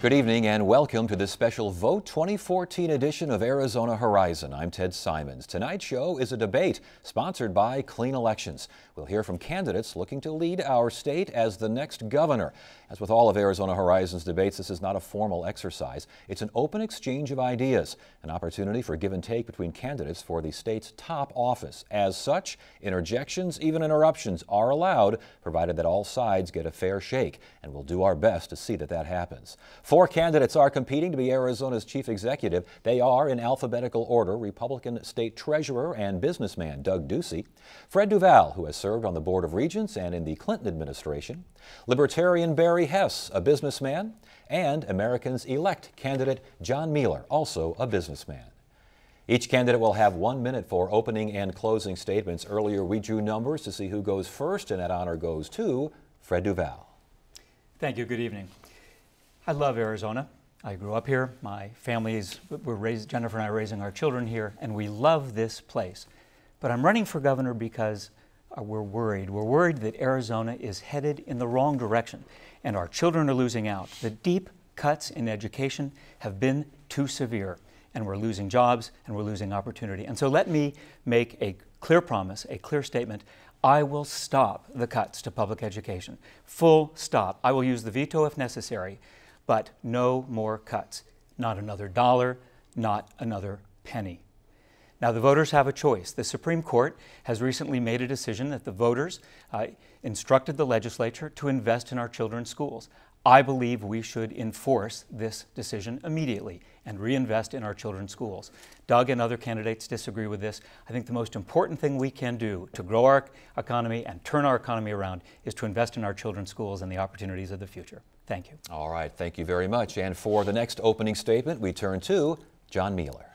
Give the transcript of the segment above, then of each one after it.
Good evening and welcome to this special Vote 2014 edition of Arizona Horizon. I'm Ted Simons. Tonight's show is a debate sponsored by Clean Elections. We'll hear from candidates looking to lead our state as the next governor. As with all of Arizona Horizon's debates, this is not a formal exercise. It's an open exchange of ideas, an opportunity for give and take between candidates for the state's top office. As such, interjections, even interruptions, are allowed, provided that all sides get a fair shake, and we'll do our best to see that that happens. Four candidates are competing to be Arizona's chief executive. They are, in alphabetical order, Republican state treasurer and businessman Doug Ducey, Fred Duval, who has served on the Board of Regents and in the Clinton administration, Libertarian Barry Hess, a businessman, and Americans elect candidate John Mueller, also a businessman. Each candidate will have one minute for opening and closing statements. Earlier, we drew numbers to see who goes first, and that honor goes to Fred Duval. Thank you. Good evening. I love Arizona. I grew up here. My families were raised, Jennifer and I raising our children here, and we love this place. But I'm running for governor because uh, we're worried. We're worried that Arizona is headed in the wrong direction and our children are losing out. The deep cuts in education have been too severe and we're losing jobs and we're losing opportunity. And so let me make a clear promise, a clear statement. I will stop the cuts to public education. Full stop. I will use the veto if necessary, but no more cuts. Not another dollar, not another penny. Now, the voters have a choice. The Supreme Court has recently made a decision that the voters uh, instructed the legislature to invest in our children's schools. I believe we should enforce this decision immediately and reinvest in our children's schools. Doug and other candidates disagree with this. I think the most important thing we can do to grow our economy and turn our economy around is to invest in our children's schools and the opportunities of the future. Thank you. All right. Thank you very much. And for the next opening statement, we turn to John Mueller.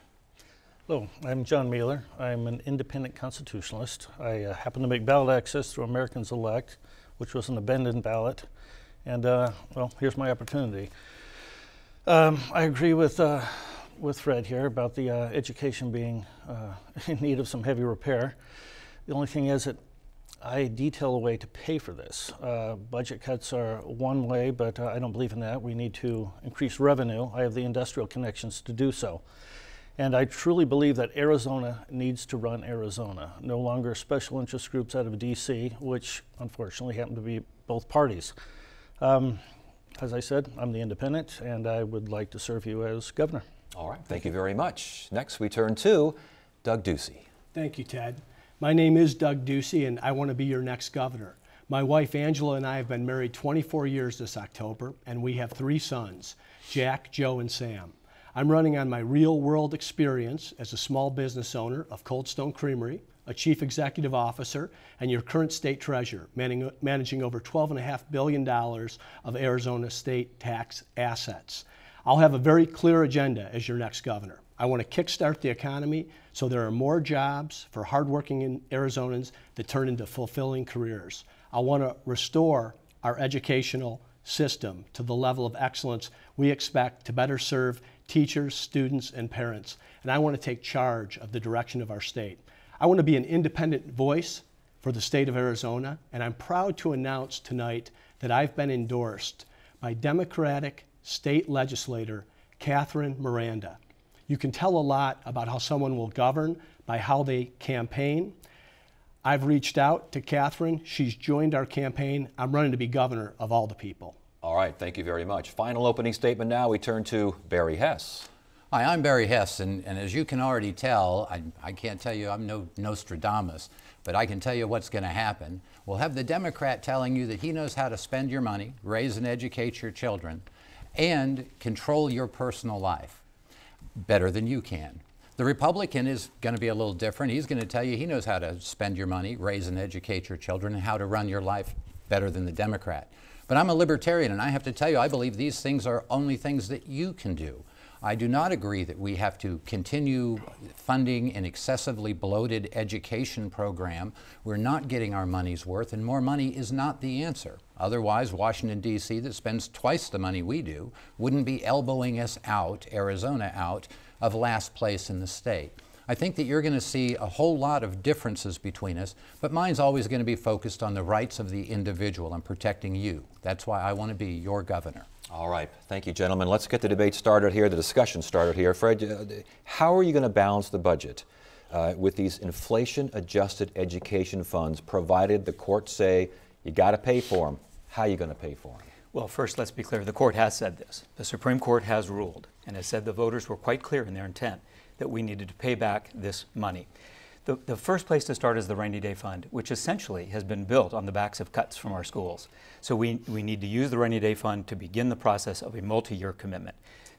Hello, I'm John Mueller. I'm an independent constitutionalist. I uh, to make ballot access through Americans Elect, which was an abandoned ballot. And, uh, well, here's my opportunity. Um, I agree with, uh, with Fred here about the uh, education being uh, in need of some heavy repair. The only thing is that I detail a way to pay for this. Uh, budget cuts are one way, but I don't believe in that. We need to increase revenue. I have the industrial connections to do so. And I truly believe that Arizona needs to run Arizona, no longer special interest groups out of D.C., which unfortunately happen to be both parties. Um, as I said, I'm the independent, and I would like to serve you as governor. All right, thank you very much. Next, we turn to Doug Ducey. Thank you, Ted. My name is Doug Ducey, and I want to be your next governor. My wife Angela and I have been married 24 years this October, and we have three sons Jack, Joe, and Sam. I'm running on my real world experience as a small business owner of Cold Stone Creamery, a chief executive officer, and your current state treasurer, manning, managing over $12.5 billion of Arizona state tax assets. I'll have a very clear agenda as your next governor. I want to kickstart the economy so there are more jobs for hardworking Arizonans that turn into fulfilling careers. I want to restore our educational system to the level of excellence we expect to better serve teachers, students, and parents, and I want to take charge of the direction of our state. I want to be an independent voice for the state of Arizona, and I'm proud to announce tonight that I've been endorsed by Democratic state legislator Catherine Miranda. You can tell a lot about how someone will govern by how they campaign. I've reached out to Catherine. She's joined our campaign. I'm running to be governor of all the people. All right, thank you very much. Final opening statement now, we turn to Barry Hess. Hi, I'm Barry Hess, and, and as you can already tell, I, I can't tell you I'm no Nostradamus, but I can tell you what's going to happen. We'll have the Democrat telling you that he knows how to spend your money, raise and educate your children, and control your personal life better than you can. The Republican is going to be a little different. He's going to tell you he knows how to spend your money, raise and educate your children, and how to run your life better than the Democrat. But I'm a libertarian, and I have to tell you, I believe these things are only things that you can do. I do not agree that we have to continue funding an excessively bloated education program. We're not getting our money's worth, and more money is not the answer. Otherwise, Washington, D.C., that spends twice the money we do, wouldn't be elbowing us out, Arizona out, of last place in the state. I think that you're going to see a whole lot of differences between us, but mine's always going to be focused on the rights of the individual and protecting you. That's why I want to be your governor. All right. Thank you, gentlemen. Let's get the debate started here, the discussion started here. Fred, uh, how are you going to balance the budget uh, with these inflation adjusted education funds, provided the courts say you got to pay for them? How are you going to pay for them? Well, first, let's be clear. The court has said this. The Supreme Court has ruled and has said the voters were quite clear in their intent that we needed to pay back this money. The, the, first place to start is the Rainy Day Fund, which essentially has been built on the backs of cuts from our schools. So we, we need to use the Rainy Day Fund to begin the process of a multi-year commitment.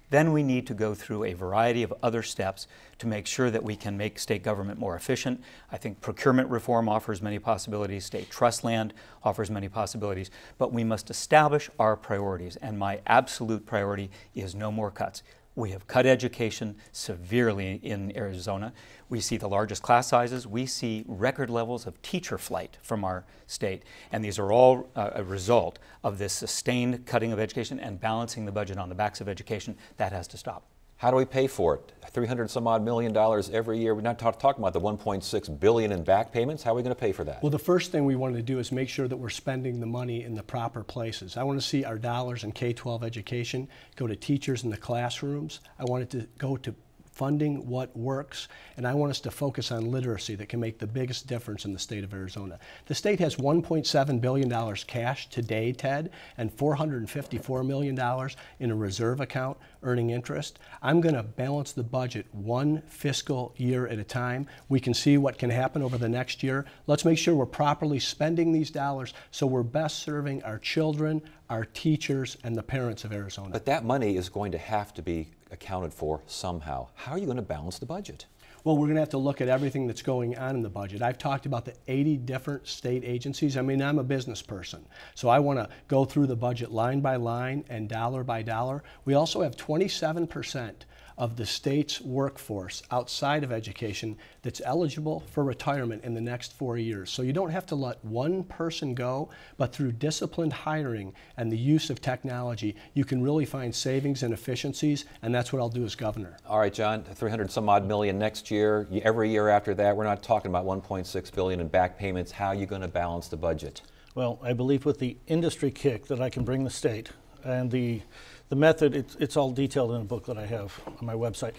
Then we need to go through a variety of other steps to make sure that we can make state government more efficient. I think procurement reform offers many possibilities, state trust land offers many possibilities, but we must establish our priorities. And my absolute priority is no more cuts. We have cut education severely in Arizona. We see the largest class sizes. We see record levels of teacher flight from our state. And these are all uh, a result of this sustained cutting of education and balancing the budget on the backs of education. That has to stop. How do we pay for it? 300 some odd million dollars every year. We're not talk, talking about the 1.6 billion in back payments. How are we going to pay for that? Well, the first thing we wanted to do is make sure that we're spending the money in the proper places. I want to see our dollars in K-12 education go to teachers in the classrooms. I want it to go to funding what works, and I want us to focus on literacy that can make the biggest difference in the state of Arizona. The state has $1.7 billion cash today, Ted, and $454 million in a reserve account earning interest. I'm going to balance the budget one fiscal year at a time. We can see what can happen over the next year. Let's make sure we're properly spending these dollars so we're best serving our children, our teachers, and the parents of Arizona. But that money is going to have to be accounted for somehow. How are you going to balance the budget? Well, we're going to have to look at everything that's going on in the budget. I've talked about the 80 different state agencies. I mean, I'm a business person, so I want to go through the budget line by line and dollar by dollar. We also have 27 percent of the state's workforce outside of education that's eligible for retirement in the next four years. So you don't have to let one person go, but through disciplined hiring and the use of technology, you can really find savings and efficiencies, and that's what I'll do as governor. All right, John, 300 some odd million next year. Every year after that, we're not talking about 1.6 billion in back payments. How are you going to balance the budget? Well, I believe with the industry kick that I can bring the state and the the method, it's, it's all detailed in a booklet I have on my website.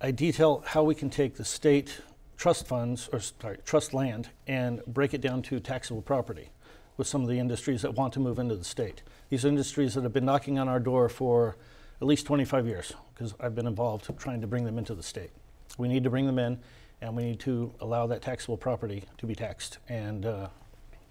I detail how we can take the state trust funds, or sorry, trust land, and break it down to taxable property with some of the industries that want to move into the state. These industries that have been knocking on our door for at least 25 years, because I've been involved trying to bring them into the state. We need to bring them in, and we need to allow that taxable property to be taxed and uh,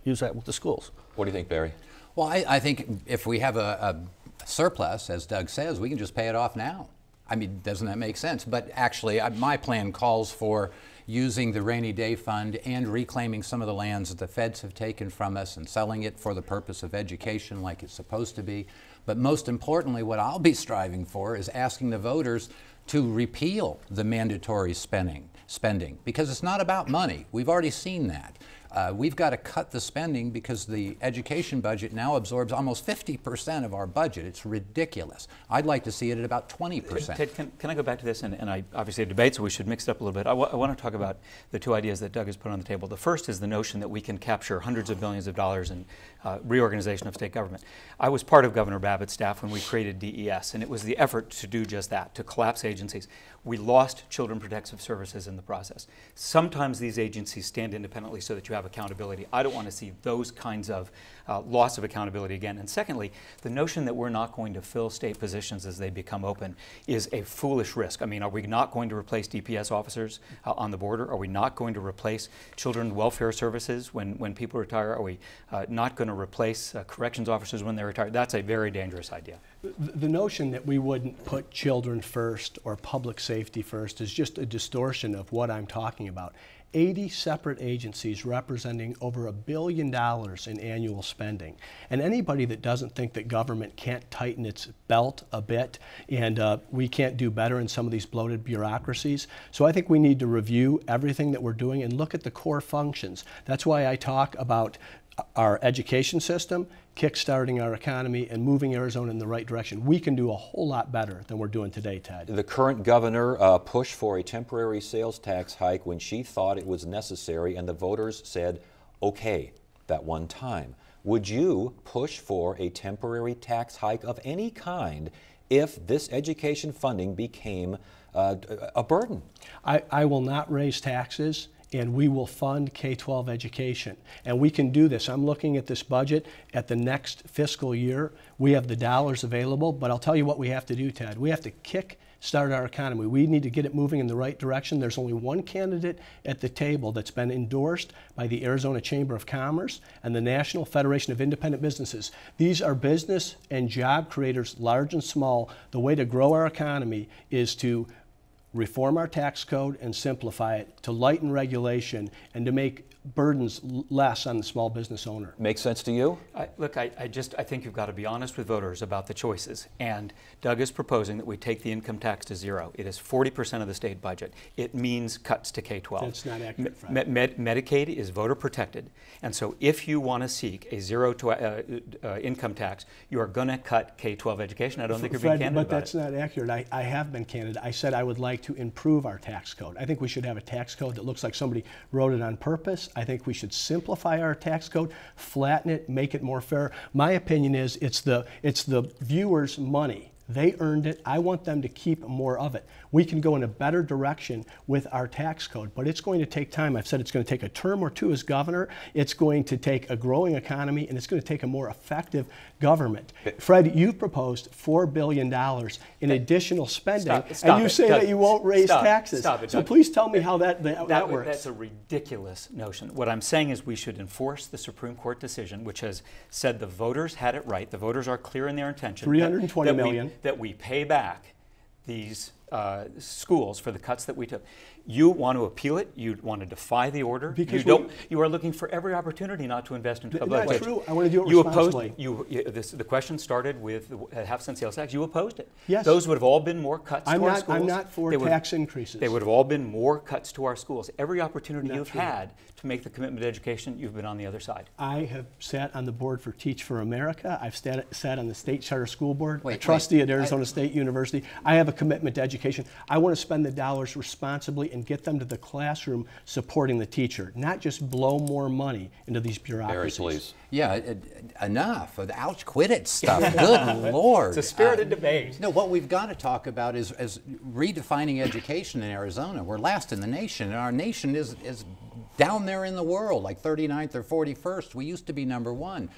use that with the schools. What do you think, Barry? Well, I, I think if we have a, a surplus, as Doug says, we can just pay it off now. I mean, doesn't that make sense? But actually, I, my plan calls for using the rainy day fund and reclaiming some of the lands that the feds have taken from us and selling it for the purpose of education like it's supposed to be. But most importantly, what I'll be striving for is asking the voters to repeal the mandatory spending, spending because it's not about money. We've already seen that. Uh, we've got to cut the spending because the education budget now absorbs almost 50% of our budget. It's ridiculous. I'd like to see it at about 20%. Uh, Ted, can, can I go back to this? And, and I obviously a debate, so we should mix it up a little bit. I, want to talk about the two ideas that Doug has put on the table. The first is the notion that we can capture hundreds of billions of dollars in uh, reorganization of state government. I was part of Governor Babbitt's staff when we created DES, and it was the effort to do just that, to collapse agencies. We lost Children Protective Services in the process. Sometimes these agencies stand independently so that you have have accountability. I don't want to see those kinds of uh, loss of accountability again. And secondly, the notion that we're not going to fill state positions as they become open is a foolish risk. I mean, are we not going to replace DPS officers uh, on the border? Are we not going to replace children welfare services when, when people retire? Are we uh, not going to replace uh, corrections officers when they retire? That's a very dangerous idea. The notion that we wouldn't put children first or public safety first is just a distortion of what I'm talking about. 80 separate agencies representing over a billion dollars in annual spending. And anybody that doesn't think that government can't tighten its belt a bit and uh, we can't do better in some of these bloated bureaucracies. So I think we need to review everything that we're doing and look at the core functions. That's why I talk about our education system kickstarting our economy and moving Arizona in the right direction. We can do a whole lot better than we're doing today, Ted. The current governor uh, pushed for a temporary sales tax hike when she thought it was necessary, and the voters said, okay, that one time. Would you push for a temporary tax hike of any kind if this education funding became uh, a burden? I, I will not raise taxes and we will fund K-12 education. And we can do this. I'm looking at this budget at the next fiscal year. We have the dollars available, but I'll tell you what we have to do, Ted. We have to kick start our economy. We need to get it moving in the right direction. There's only one candidate at the table that's been endorsed by the Arizona Chamber of Commerce and the National Federation of Independent Businesses. These are business and job creators, large and small. The way to grow our economy is to reform our tax code and simplify it to lighten regulation and to make burdens less on the small business owner. Makes sense to you? I, look, I, I, just I think you've got to be honest with voters about the choices. And Doug is proposing that we take the income tax to zero. It is 40% of the state budget. It means cuts to K-12. That's not accurate. Med Medicaid is voter protected, and so if you want to seek a zero to, uh, uh, uh income tax, you are going to cut K-12 education. I don't F think you're Fred, being candid but about that's it. not accurate. I, I have been candid. I said I would like to improve our tax code. I think we should have a tax code that looks like somebody wrote it on purpose I think we should simplify our tax code, flatten it, make it more fair. My opinion is it's the, it's the viewer's money. They earned it. I want them to keep more of it we can go in a better direction with our tax code. But it's going to take time. I've said it's going to take a term or two as governor. It's going to take a growing economy, and it's going to take a more effective government. Fred, you've proposed four billion dollars in additional spending, stop, stop and you it, say Doug, that you won't raise stop, taxes. It, so please tell me how that that, that, that works. That's a ridiculous notion. What I'm saying is we should enforce the Supreme Court decision, which has said the voters had it right. The voters are clear in their intention. Three hundred twenty million that we pay back these uh, schools for the cuts that we took. You want to appeal it. You want to defy the order. Because you don't. You are looking for every opportunity not to invest in public. That's true. I want to do it you responsibly. Opposed, you, this, the question started with half-cent sales tax. You opposed it. Yes. Those would have all been more cuts I'm to not, our schools. I'm not for they tax would, increases. They would have all been more cuts to our schools. Every opportunity not you've true. had to make the commitment to education, you've been on the other side. I have sat on the board for Teach for America. I've sat, sat on the state charter school board, wait, a trustee wait, at Arizona I, State University. I have a commitment to education. I want to spend the dollars responsibly and get them to the classroom supporting the teacher, not just blow more money into these bureaucracies. Barry, please. Yeah, uh, enough. Ouch, quit it stuff. Good Lord. It's a spirited uh, debate. No, what we've got to talk about is, is redefining education in Arizona. We're last in the nation, and our nation is, is down there in the world, like 39th or 41st, we used to be number one.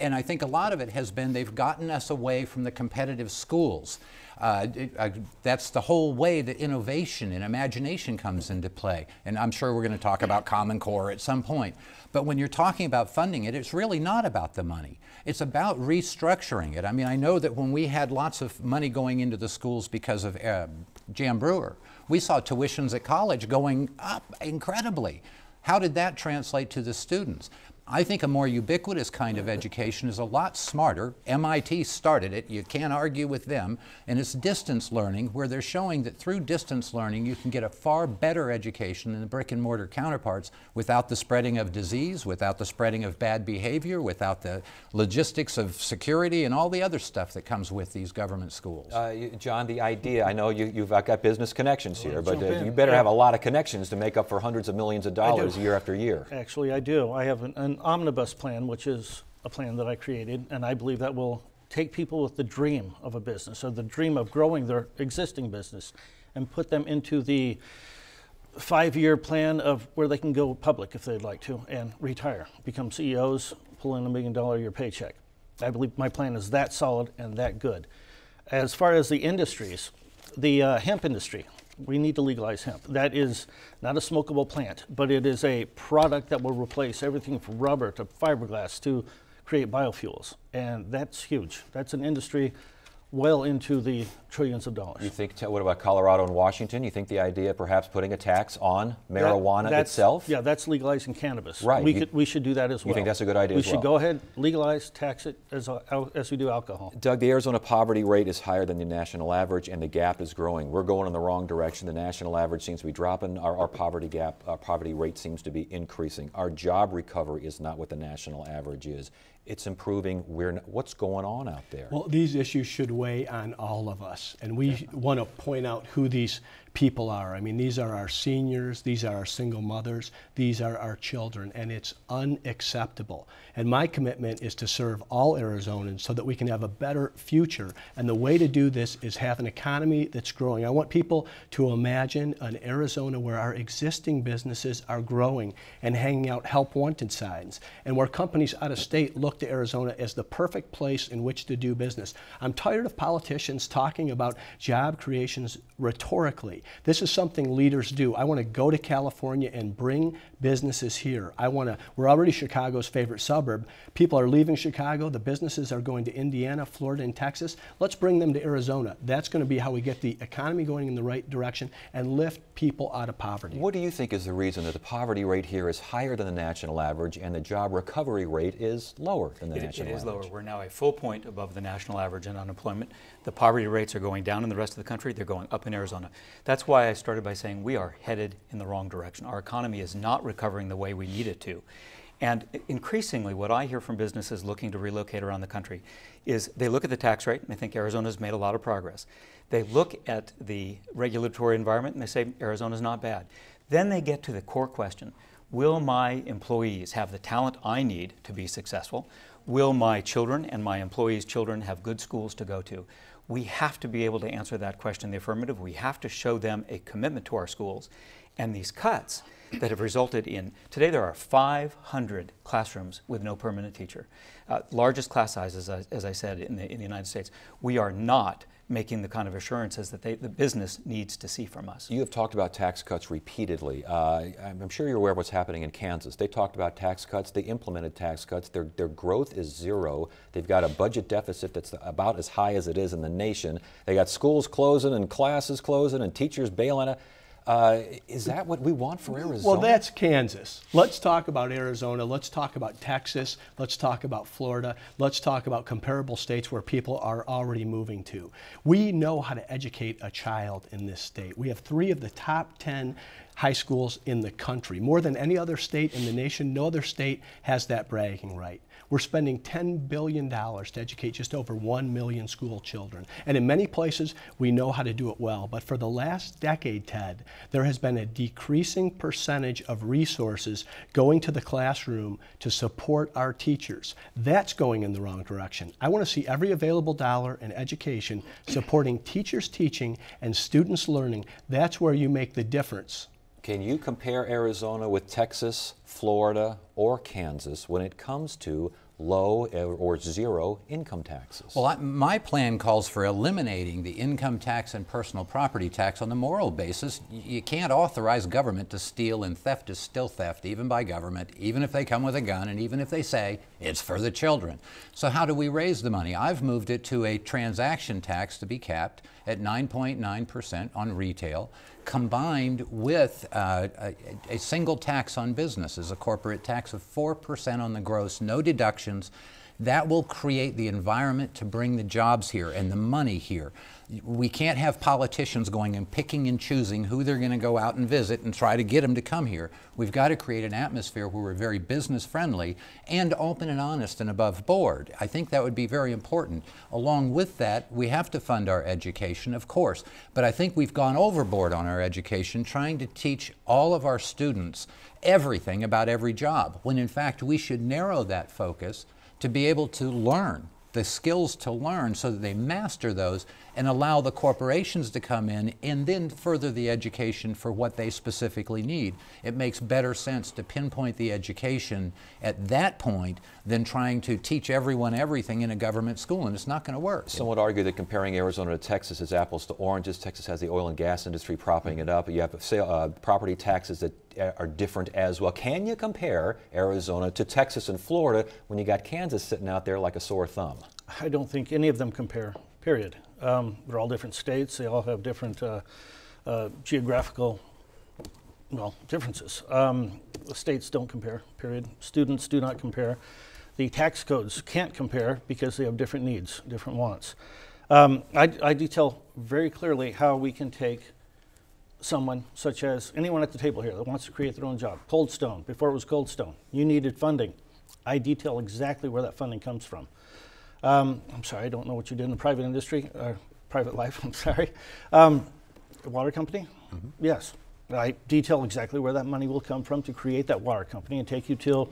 And I think a lot of it has been they've gotten us away from the competitive schools. Uh, it, uh, that's the whole way that innovation and imagination comes into play. And I'm sure we're going to talk about Common Core at some point. But when you're talking about funding it, it's really not about the money. It's about restructuring it. I mean, I know that when we had lots of money going into the schools because of uh, Jam Brewer, we saw tuitions at college going up incredibly. How did that translate to the students? I think a more ubiquitous kind of education is a lot smarter. MIT started it, you can't argue with them, and it's distance learning, where they're showing that through distance learning you can get a far better education than the brick and mortar counterparts without the spreading of disease, without the spreading of bad behavior, without the logistics of security and all the other stuff that comes with these government schools. Uh, John, the idea, I know you, have got business connections here, but uh, you better yeah. have a lot of connections to make up for hundreds of millions of dollars year after year. Actually, I do. I have an, an omnibus plan, which is a plan that I created, and I believe that will take people with the dream of a business or the dream of growing their existing business and put them into the five year plan of where they can go public if they'd like to and retire, become CEOs, pull in a million dollar a year paycheck. I believe my plan is that solid and that good. As far as the industries, the uh, hemp industry, we need to legalize hemp. That is not a smokable plant, but it is a product that will replace everything from rubber to fiberglass to create biofuels. And that's huge. That's an industry well into the trillions of dollars. You think, what about Colorado and Washington? You think the idea perhaps putting a tax on marijuana that, itself? Yeah, that's legalizing cannabis. Right. We, you, could, we should do that as well. You think that's a good idea We should well. go ahead, legalize, tax it as, as we do alcohol. Doug, the Arizona poverty rate is higher than the national average and the gap is growing. We're going in the wrong direction. The national average seems to be dropping. Our, our poverty gap, our poverty rate seems to be increasing. Our job recovery is not what the national average is it's improving. We're not, what's going on out there? Well, these issues should weigh on all of us, and we yeah. want to point out who these people are. I mean, these are our seniors, these are our single mothers, these are our children, and it's unacceptable. And my commitment is to serve all Arizonans so that we can have a better future. And the way to do this is have an economy that's growing. I want people to imagine an Arizona where our existing businesses are growing and hanging out help wanted signs, and where companies out of state look to Arizona as the perfect place in which to do business. I'm tired of politicians talking about job creations rhetorically this is something leaders do. I want to go to California and bring businesses here. I want to, we're already Chicago's favorite suburb. People are leaving Chicago. The businesses are going to Indiana, Florida, and Texas. Let's bring them to Arizona. That's going to be how we get the economy going in the right direction and lift people out of poverty. What do you think is the reason that the poverty rate here is higher than the national average and the job recovery rate is lower than the it, national average? It is lower. We're now a full point above the national average in unemployment. The poverty rates are going down in the rest of the country, they're going up in Arizona. That's why I started by saying we are headed in the wrong direction. Our economy is not recovering the way we need it to. And increasingly, what I hear from businesses looking to relocate around the country is they look at the tax rate and they think Arizona's made a lot of progress. They look at the regulatory environment and they say Arizona's not bad. Then they get to the core question Will my employees have the talent I need to be successful? Will my children and my employees' children have good schools to go to? we have to be able to answer that question in the affirmative. We have to show them a commitment to our schools. And these cuts that have resulted in, today there are 500 classrooms with no permanent teacher. Uh, largest class sizes, as, as I said, in the, in the United States. We are not making the kind of assurances that they, the business needs to see from us. You have talked about tax cuts repeatedly. Uh, I'm sure you're aware of what's happening in Kansas. They talked about tax cuts. They implemented tax cuts. Their, their growth is zero. They've got a budget deficit that's about as high as it is in the nation. They got schools closing and classes closing and teachers bailing out. Uh, is that what we want for Arizona? Well, that's Kansas. Let's talk about Arizona. Let's talk about Texas. Let's talk about Florida. Let's talk about comparable states where people are already moving to. We know how to educate a child in this state. We have three of the top 10 high schools in the country. More than any other state in the nation, no other state has that bragging right. We're spending $10 billion to educate just over 1 million school children. And in many places, we know how to do it well. But for the last decade, Ted, there has been a decreasing percentage of resources going to the classroom to support our teachers. That's going in the wrong direction. I want to see every available dollar in education supporting teachers teaching and students learning. That's where you make the difference. Can you compare Arizona with Texas, Florida, or Kansas when it comes to low or zero income taxes? Well, I, my plan calls for eliminating the income tax and personal property tax on the moral basis. You can't authorize government to steal, and theft is still theft, even by government, even if they come with a gun, and even if they say it's for the children. So, how do we raise the money? I've moved it to a transaction tax to be capped at 9.9% on retail combined with uh, a, a, single tax on businesses, a corporate tax of 4% on the gross, no deductions. That will create the environment to bring the jobs here and the money here. We can't have politicians going and picking and choosing who they're going to go out and visit and try to get them to come here. We've got to create an atmosphere where we're very business friendly and open and honest and above board. I think that would be very important. Along with that, we have to fund our education, of course, but I think we've gone overboard on our education trying to teach all of our students everything about every job, when in fact we should narrow that focus to be able to learn, the skills to learn so that they master those and allow the corporations to come in and then further the education for what they specifically need. It makes better sense to pinpoint the education at that point than trying to teach everyone everything in a government school, and it's not going to work. Some would argue that comparing Arizona to Texas is apples to oranges. Texas has the oil and gas industry propping it up. You have sale, uh, property taxes that uh, are different as well. Can you compare Arizona to Texas and Florida when you got Kansas sitting out there like a sore thumb? I don't think any of them compare, period. Um, they're all different states. They all have different uh, uh, geographical, well, differences. Um, the states don't compare, period. Students do not compare. The tax codes can't compare because they have different needs, different wants. Um, I, I detail very clearly how we can take someone such as anyone at the table here that wants to create their own job. Coldstone, before it was Coldstone, you needed funding. I detail exactly where that funding comes from. Um, I'm sorry, I don't know what you did in the private industry or private life. I'm sorry. Um, water company? Mm-hmm. Yes. I detail exactly where that money will come from to create that water company and take you till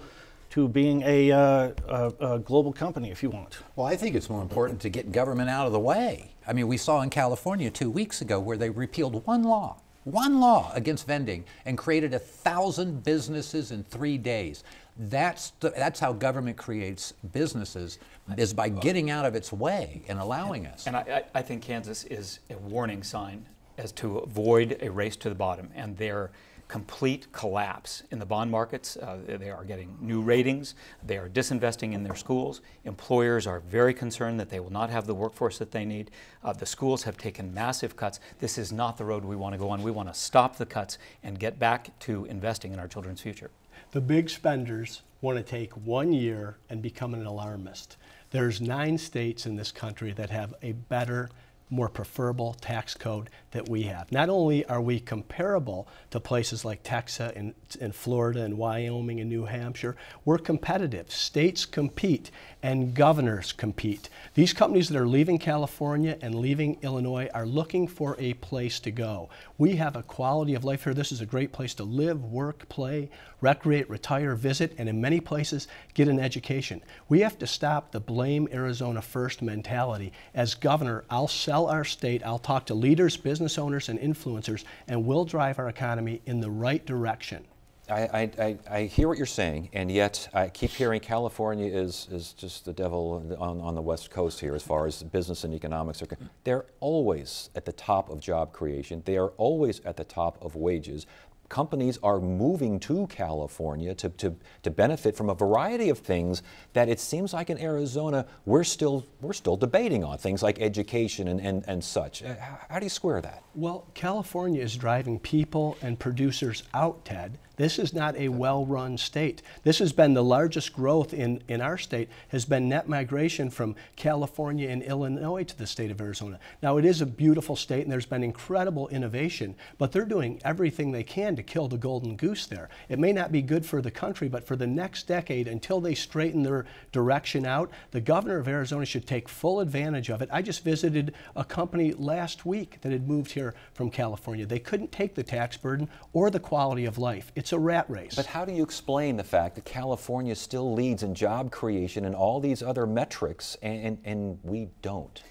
to being a, uh, a, a, global company if you want. Well, I think it's more important to get government out of the way. I mean, we saw in California two weeks ago where they repealed one law one law against vending and created a thousand businesses in three days. That's, the, that's how government creates businesses, is by getting out of its way and allowing and, us. And I, I think Kansas is a warning sign as to avoid a race to the bottom. And they're complete collapse in the bond markets. Uh, they are getting new ratings. They are disinvesting in their schools. Employers are very concerned that they will not have the workforce that they need. Uh, the schools have taken massive cuts. This is not the road we want to go on. We want to stop the cuts and get back to investing in our children's future. The big spenders want to take one year and become an alarmist. There's nine states in this country that have a better more preferable tax code that we have. Not only are we comparable to places like Texas and, and Florida and Wyoming and New Hampshire, we're competitive. States compete and governors compete. These companies that are leaving California and leaving Illinois are looking for a place to go. We have a quality of life here. This is a great place to live, work, play, recreate, retire, visit, and in many places get an education. We have to stop the blame Arizona first mentality. As governor, I'll sell our state, I'll talk to leaders, business owners, and influencers, and we'll drive our economy in the right direction. I, I, I, hear what you're saying, and yet I keep hearing California is, is just the devil on, on the West Coast here as far as business and economics are concerned. They're always at the top of job creation. They are always at the top of wages. Companies are moving to California to, to, to benefit from a variety of things that it seems like in Arizona we're still, we're still debating on, things like education and, and, and such. How, uh, how do you square that? Well, California is driving people and producers out, Ted this is not a well-run state. This has been the largest growth in, in our state has been net migration from California and Illinois to the state of Arizona. Now it is a beautiful state and there's been incredible innovation, but they're doing everything they can to kill the golden goose there. It may not be good for the country, but for the next decade until they straighten their direction out, the governor of Arizona should take full advantage of it. I just visited a company last week that had moved here from California. They couldn't take the tax burden or the quality of life. It's it's a rat race. But how do you explain the fact that California still leads in job creation and all these other metrics, and, and, and we don't?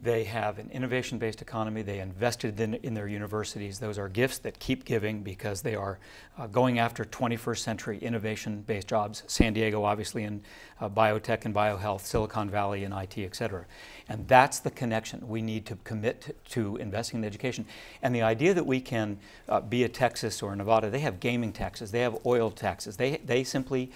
They have an innovation based economy. They invested in, in their universities. Those are gifts that keep giving because they are uh, going after 21st century innovation based jobs. San Diego, obviously, in uh, biotech and biohealth, Silicon Valley in IT, et cetera. And that's the connection. We need to commit to investing in education. And the idea that we can uh, be a Texas or a Nevada, they have gaming taxes, they have oil taxes, they, they simply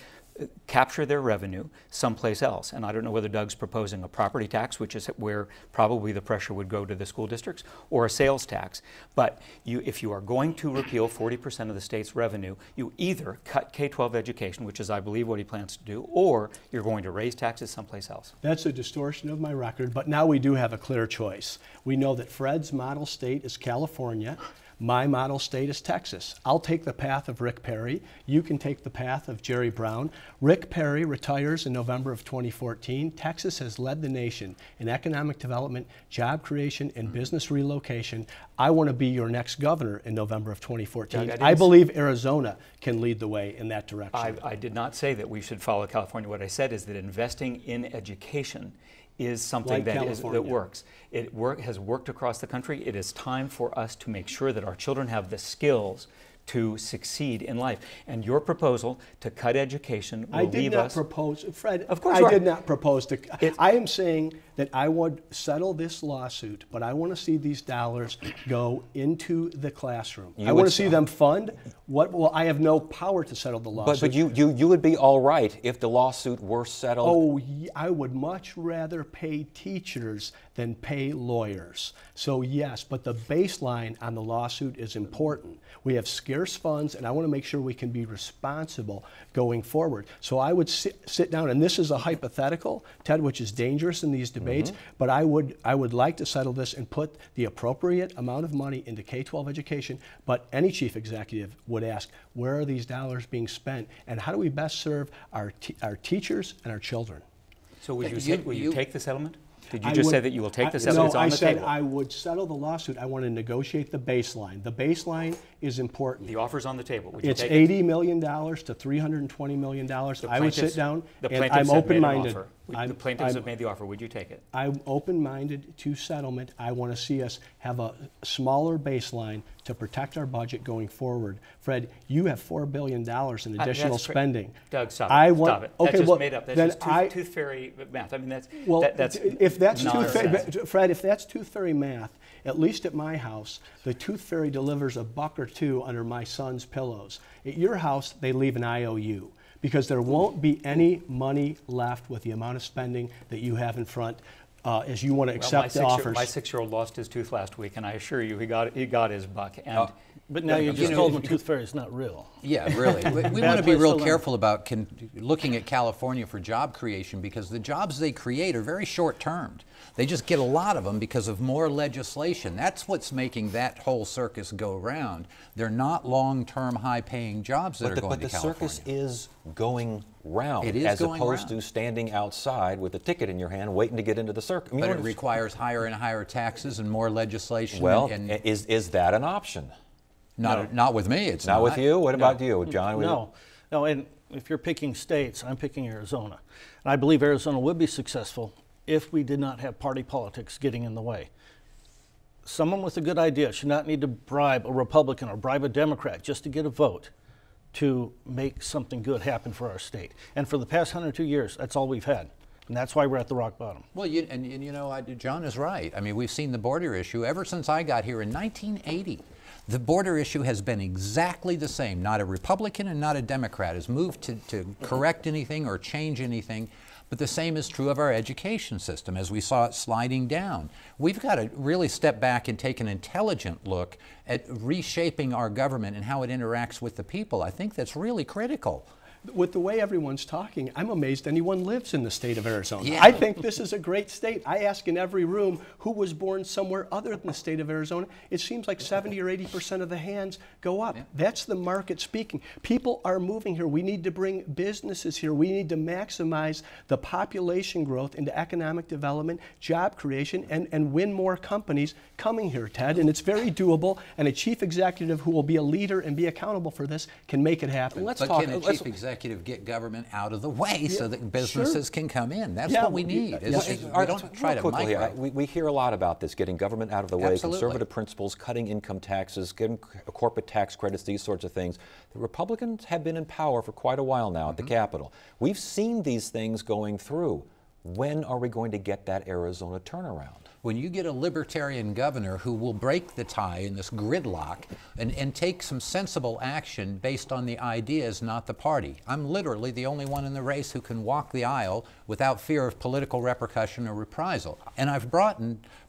capture their revenue someplace else. And I don't know whether Doug's proposing a property tax, which is where probably the pressure would go to the school districts, or a sales tax. But you, if you are going to repeal 40% of the state's revenue, you either cut K-12 education, which is, I believe, what he plans to do, or you're going to raise taxes someplace else. That's a distortion of my record, but now we do have a clear choice. We know that Fred's model state is California. My model state is Texas. I'll take the path of Rick Perry. You can take the path of Jerry Brown. Rick Perry retires in November of 2014. Texas has led the nation in economic development, job creation, and business relocation. I want to be your next governor in November of 2014. I, I, believe Arizona can lead the way in that direction. I, I did not say that we should follow California. What I said is that investing in education is something like that, is, that works. It work, has worked across the country. It is time for us to make sure that our children have the skills to succeed in life. And your proposal to cut education will I did not us. propose, Fred. Of course, I did not propose to. I am saying that I would settle this lawsuit, but I want to see these dollars go into the classroom. I want to see them fund. What? Well, I have no power to settle the lawsuit. But, but you, you, you would be all right if the lawsuit were settled. Oh, I would much rather pay teachers then pay lawyers. So, yes, but the baseline on the lawsuit is important. We have scarce funds, and I want to make sure we can be responsible going forward. So, I would sit, sit down, and this is a hypothetical, Ted, which is dangerous in these debates, mm -hmm. but I would, I would like to settle this and put the appropriate amount of money into K 12 education. But any chief executive would ask, where are these dollars being spent, and how do we best serve our, our teachers and our children? So, would you, you, you, you take the settlement? Did you I just would, say that you will take the settlement? No, I said table? I would settle the lawsuit. I want to negotiate the baseline. The baseline is important. The offer's on the table. Would it's eighty it? million dollars to three hundred and twenty million dollars. I would sit down and I'm open-minded. I'm, the plaintiffs I'm, have made the offer. Would you take it? I'm open-minded to settlement. I want to see us have a smaller baseline to protect our budget going forward. Fred, you have four billion dollars in additional I, spending. Doug, stop I it. stop it. Okay, that's just well, made up. That's just tooth, I, tooth, fairy math. I mean, that's well, that, that's if that's tooth fairy, Fred, if that's tooth fairy math, at least at my house, the tooth fairy delivers a buck or two under my son's pillows. At your house, they leave an IOU because there won't be any money left with the amount of spending that you have in front uh, as you want to accept well, the offers. Year, my six-year-old lost his tooth last week, and I assure you, he got he got his buck. And oh. But now you just know, told them Tooth Fairy is not real. Yeah, really. We, want to be real careful about can, looking at California for job creation because the jobs they create are very short termed. They just get a lot of them because of more legislation. That's what's making that whole circus go round. They're not long term, high paying jobs that are going to California. But the circus is going round it is as opposed round. to standing outside with a ticket in your hand waiting to get into the circus. I mean, but it requires higher and higher taxes and more legislation. Well, and, and is, is that an option? Not, no. not with me. It's not, not. with you. What no. about you, John? No, no. And if you're picking states, I'm picking Arizona, and I believe Arizona would be successful if we did not have party politics getting in the way. Someone with a good idea should not need to bribe a Republican or bribe a Democrat just to get a vote to make something good happen for our state. And for the past 102 years, that's all we've had. And that's why we're at the rock bottom. Well, you, and, and, you know, I, John is right. I mean, we've seen the border issue ever since I got here in 1980. The border issue has been exactly the same. Not a Republican and not a Democrat has moved to, to correct anything or change anything. But the same is true of our education system as we saw it sliding down. We've got to really step back and take an intelligent look at reshaping our government and how it interacts with the people. I think that's really critical with the way everyone's talking, I'm amazed anyone lives in the state of Arizona. Yeah. I think this is a great state. I ask in every room who was born somewhere other than the state of Arizona. It seems like 70 or 80% of the hands go up. Yeah. That's the market speaking. People are moving here. We need to bring businesses here. We need to maximize the population growth into economic development, job creation, and, and win more companies coming here, Ted. And it's very doable. And a chief executive who will be a leader and be accountable for this can make it happen. Let's but talk. Can a chief executive executive get government out of the way yeah, so that businesses sure. can come in. That's yeah, what we need. Yeah, yeah. We don't try to quickly, We, we, hear a lot about this, getting government out of the way, Absolutely. conservative principles, cutting income taxes, giving corporate tax credits, these sorts of things. The Republicans have been in power for quite a while now mm -hmm. at the mm-hmm. Capitol. We've seen these things going through. When are we going to get that Arizona turnaround? When you get a libertarian governor who will break the tie in this gridlock and, and take some sensible action based on the ideas, not the party. I'm literally the only one in the race who can walk the aisle without fear of political repercussion or reprisal. And I've brought,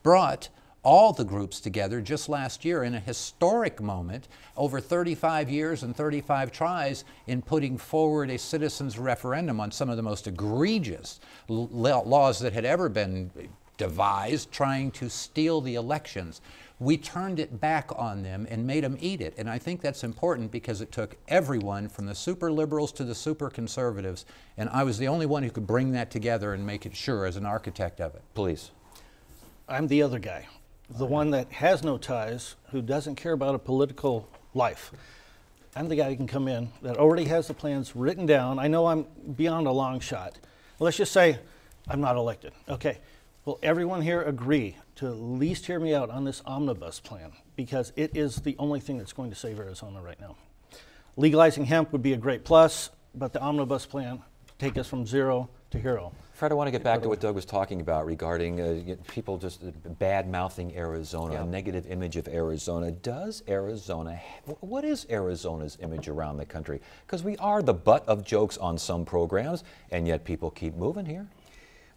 brought all the groups together just last year in a historic moment, over 35 years and 35 tries in putting forward a citizens referendum on some of the most egregious laws that had ever been devised trying to steal the elections. We turned it back on them and made them eat it. And I think that's important because it took everyone from the super liberals to the super conservatives. And I was the only one who could bring that together and make it sure as an architect of it. Please. I'm the other guy the right. one that has no ties, who doesn't care about a political life. I'm the guy who can come in that already has the plans written down. I know I'm beyond a long shot. Let's just say I'm not elected. Okay. Will everyone here agree to at least hear me out on this omnibus plan? Because it is the only thing that's going to save Arizona right now. Legalizing hemp would be a great plus, but the omnibus plan take us from zero to hero. Fred, I want to get back to what Doug was talking about regarding uh, people just bad mouthing Arizona, yeah. a negative image of Arizona. Does Arizona, what is Arizona's image around the country? Because we are the butt of jokes on some programs, and yet people keep moving here.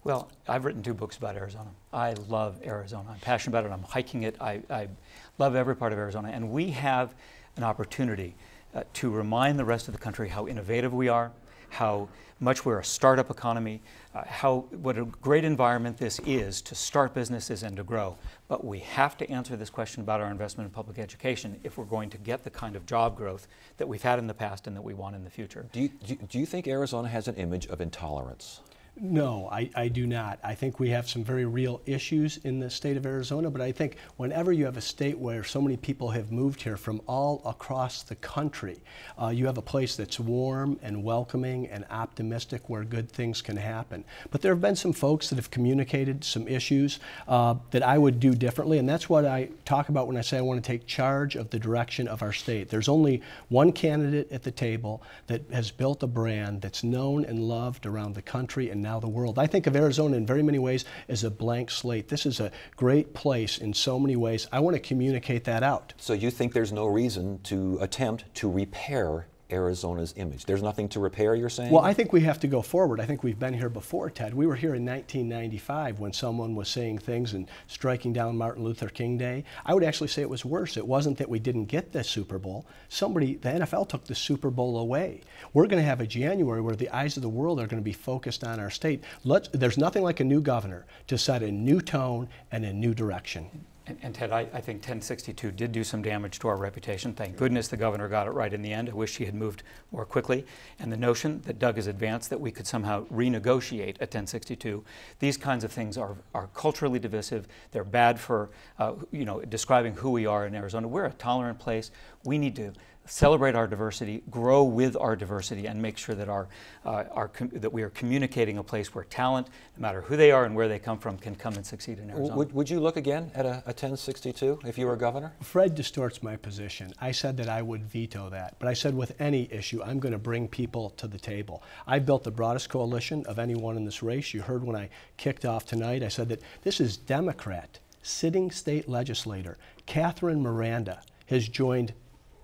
Well, I've written two books about Arizona. I love Arizona. I'm passionate about it. I'm hiking it. I, I love every part of Arizona. And we have an opportunity uh, to remind the rest of the country how innovative we are, how much we're a startup economy, uh, how what a great environment this is to start businesses and to grow. But we have to answer this question about our investment in public education if we're going to get the kind of job growth that we've had in the past and that we want in the future. Do you, do you, do you think Arizona has an image of intolerance? No, I, I do not. I think we have some very real issues in the state of Arizona, but I think whenever you have a state where so many people have moved here from all across the country, uh, you have a place that's warm and welcoming and optimistic where good things can happen. But there have been some folks that have communicated some issues uh, that I would do differently, and that's what I talk about when I say I want to take charge of the direction of our state. There's only one candidate at the table that has built a brand that's known and loved around the country and now the world. I think of Arizona in very many ways as a blank slate. This is a great place in so many ways. I want to communicate that out. So you think there's no reason to attempt to repair Arizona's image? There's nothing to repair, you're saying? Well, I think we have to go forward. I think we've been here before, Ted. We were here in 1995 when someone was saying things and striking down Martin Luther King Day. I would actually say it was worse. It wasn't that we didn't get the Super Bowl. Somebody, the NFL took the Super Bowl away. We're going to have a January where the eyes of the world are going to be focused on our state. Let's, there's nothing like a new governor to set a new tone and a new direction. And, and Ted, I, I, think 1062 did do some damage to our reputation. Thank goodness the governor got it right in the end. I wish she had moved more quickly. And the notion that Doug has advanced that we could somehow renegotiate a 1062, these kinds of things are, are culturally divisive. They're bad for, uh, you know, describing who we are in Arizona. We're a tolerant place. We need to celebrate our diversity, grow with our diversity, and make sure that, our, uh, our that we are communicating a place where talent, no matter who they are and where they come from, can come and succeed in Arizona. Would, would you look again at a, a 1062 if you were governor? Fred distorts my position. I said that I would veto that, but I said with any issue, I'm going to bring people to the table. I built the broadest coalition of anyone in this race. You heard when I kicked off tonight, I said that this is Democrat, sitting state legislator, Catherine Miranda has joined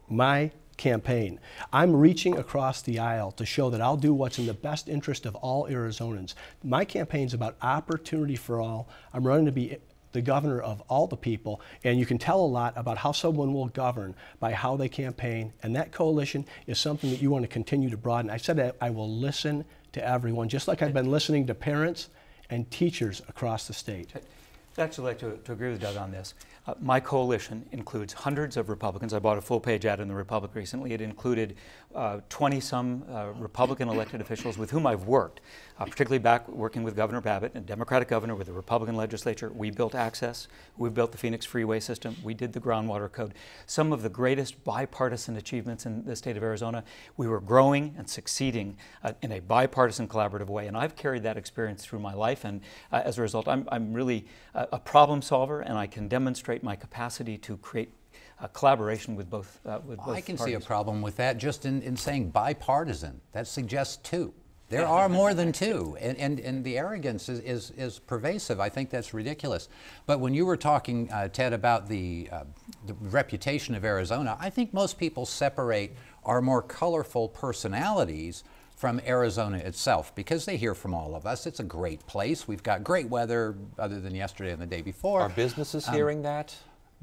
my campaign. I'm reaching across the aisle to show that I'll do what's in the best interest of all Arizonans. My campaign's about opportunity for all. I'm running to be the governor of all the people, and you can tell a lot about how someone will govern by how they campaign, and that coalition is something that you want to continue to broaden. I said I will listen to everyone, just like I've been listening to parents and teachers across the state. I'd actually like to, to agree with Doug on this. Uh, my coalition includes hundreds of Republicans. I bought a full page ad in the Republic recently. It included uh, 20 some uh, Republican elected officials with whom I've worked uh, particularly back working with Governor Babbitt, a Democratic governor with a Republican legislature. We built access. We built the Phoenix Freeway system. We did the groundwater code. Some of the greatest bipartisan achievements in the state of Arizona. We were growing and succeeding uh, in a bipartisan collaborative way. And I've carried that experience through my life. And uh, as a result, I'm, I'm really a, a problem solver and I can demonstrate my capacity to create uh, collaboration with both. Uh, with both I can parties. see a problem with that just in, in saying bipartisan. That suggests two. There are more than two, and, and, and the arrogance is, is, is, pervasive. I think that's ridiculous. But when you were talking, uh, Ted, about the, uh, the reputation of Arizona, I think most people separate our more colorful personalities from Arizona itself because they hear from all of us. It's a great place. We've got great weather other than yesterday and the day before. Are businesses um, hearing that?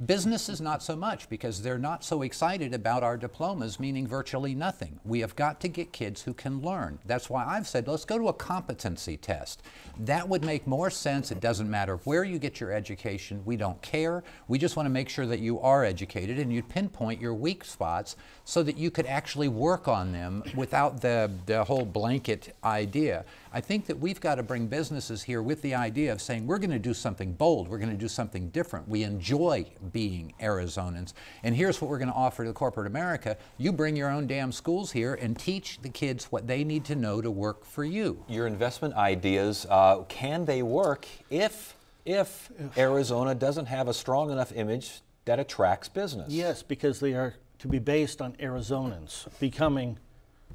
Businesses, not so much because they're not so excited about our diplomas, meaning virtually nothing. We have got to get kids who can learn. That's why I've said let's go to a competency test. That would make more sense. It doesn't matter where you get your education, we don't care. We just want to make sure that you are educated and you pinpoint your weak spots so that you could actually work on them without the, the whole blanket idea. I think that we've got to bring businesses here with the idea of saying we're going to do something bold, we're going to do something different. We enjoy being Arizonans. And here's what we're going to offer to corporate America. You bring your own damn schools here and teach the kids what they need to know to work for you. Your investment ideas, uh, can they work if if, if Arizona doesn't have a strong enough image that attracts business? Yes, because they are to be based on Arizonans becoming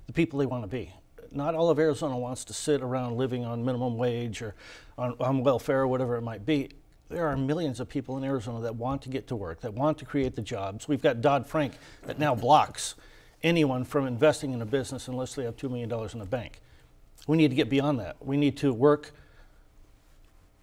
the people they want to be not all of Arizona wants to sit around living on minimum wage or on, on welfare or whatever it might be there are millions of people in Arizona that want to get to work, that want to create the jobs. We've got Dodd Frank that now blocks anyone from investing in a business unless they have $2 million in the bank. We need to get beyond that. We need to work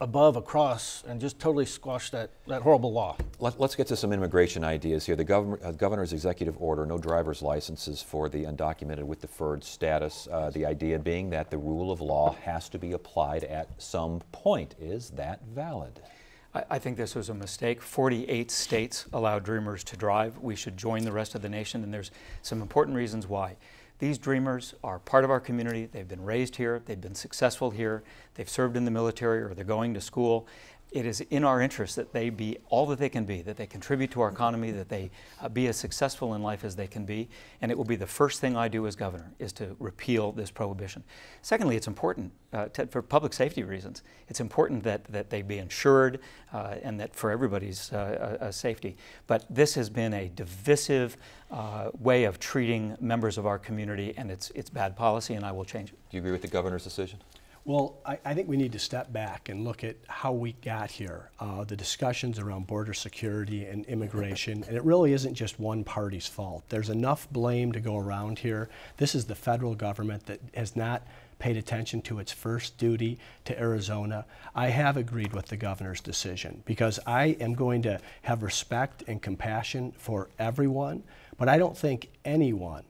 above across, and just totally squash that, that horrible law. Let, us get to some immigration ideas here. The governor, uh, governor's executive order, no driver's licenses for the undocumented with deferred status. Uh, the idea being that the rule of law has to be applied at some point. Is that valid? I think this was a mistake. 48 states allow dreamers to drive. We should join the rest of the nation, and there's some important reasons why. These dreamers are part of our community. They've been raised here, they've been successful here, they've served in the military or they're going to school it is in our interest that they be all that they can be, that they contribute to our economy, that they uh, be as successful in life as they can be. And it will be the first thing I do as governor is to repeal this prohibition. Secondly, it's important uh, to, for public safety reasons. It's important that, that they be insured uh, and that for everybody's uh, uh, uh, safety. But this has been a divisive way of treating members of our community, and it's, it's bad policy, and I will change it. Do you agree with the governor's decision? Well, I, I, think we need to step back and look at how we got here, uh, the discussions around border security and immigration, and it really isn't just one party's fault. There's enough blame to go around here. This is the federal government that has not paid attention to its first duty to Arizona. I have agreed with the governor's decision because I am going to have respect and compassion for everyone, but I don't think anyone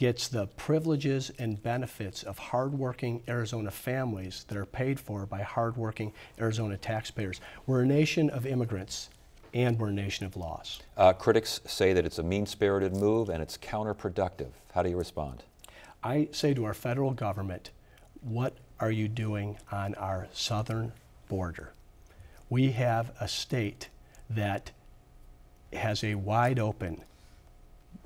gets the privileges and benefits of hardworking Arizona families that are paid for by hardworking Arizona taxpayers. We're a nation of immigrants and we're a nation of laws. Uh, critics say that it's a mean-spirited move and it's counterproductive. How do you respond? I say to our federal government, what are you doing on our southern border? We have a state that has a wide open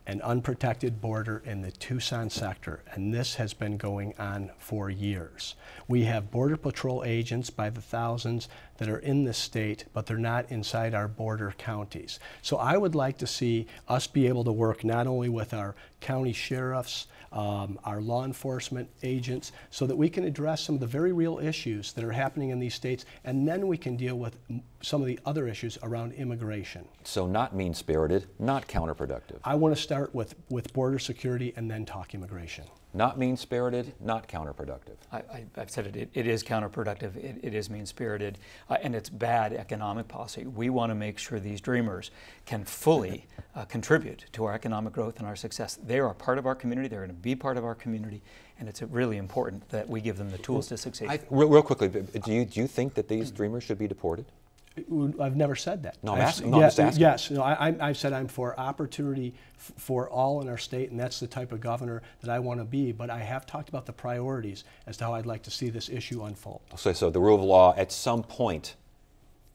an unprotected border in the Tucson sector, and this has been going on for years. We have Border Patrol agents by the thousands that are in the state, but they're not inside our border counties. So I would like to see us be able to work not only with our county sheriffs, um, our law enforcement agents, so that we can address some of the very real issues that are happening in these states, and then we can deal with some of the other issues around immigration. So not mean-spirited, not counterproductive. I want to start with, with border security and then talk immigration. Not mean spirited, not counterproductive. I, have said it, it, it is counterproductive, it, it is mean spirited, uh, and it's bad economic policy. We want to make sure these dreamers can fully uh, contribute to our economic growth and our success. They are a part of our community, they're going to be part of our community, and it's really important that we give them the tools to succeed. I, real, real, quickly, do you, do you think that these dreamers should be deported? I've never said that. No, I'm, asking, no, yeah, I'm just asking. Yes, no, I, I've said I'm for opportunity for all in our state, and that's the type of governor that I want to be. But I have talked about the priorities as to how I'd like to see this issue unfold. So, so the rule of law at some point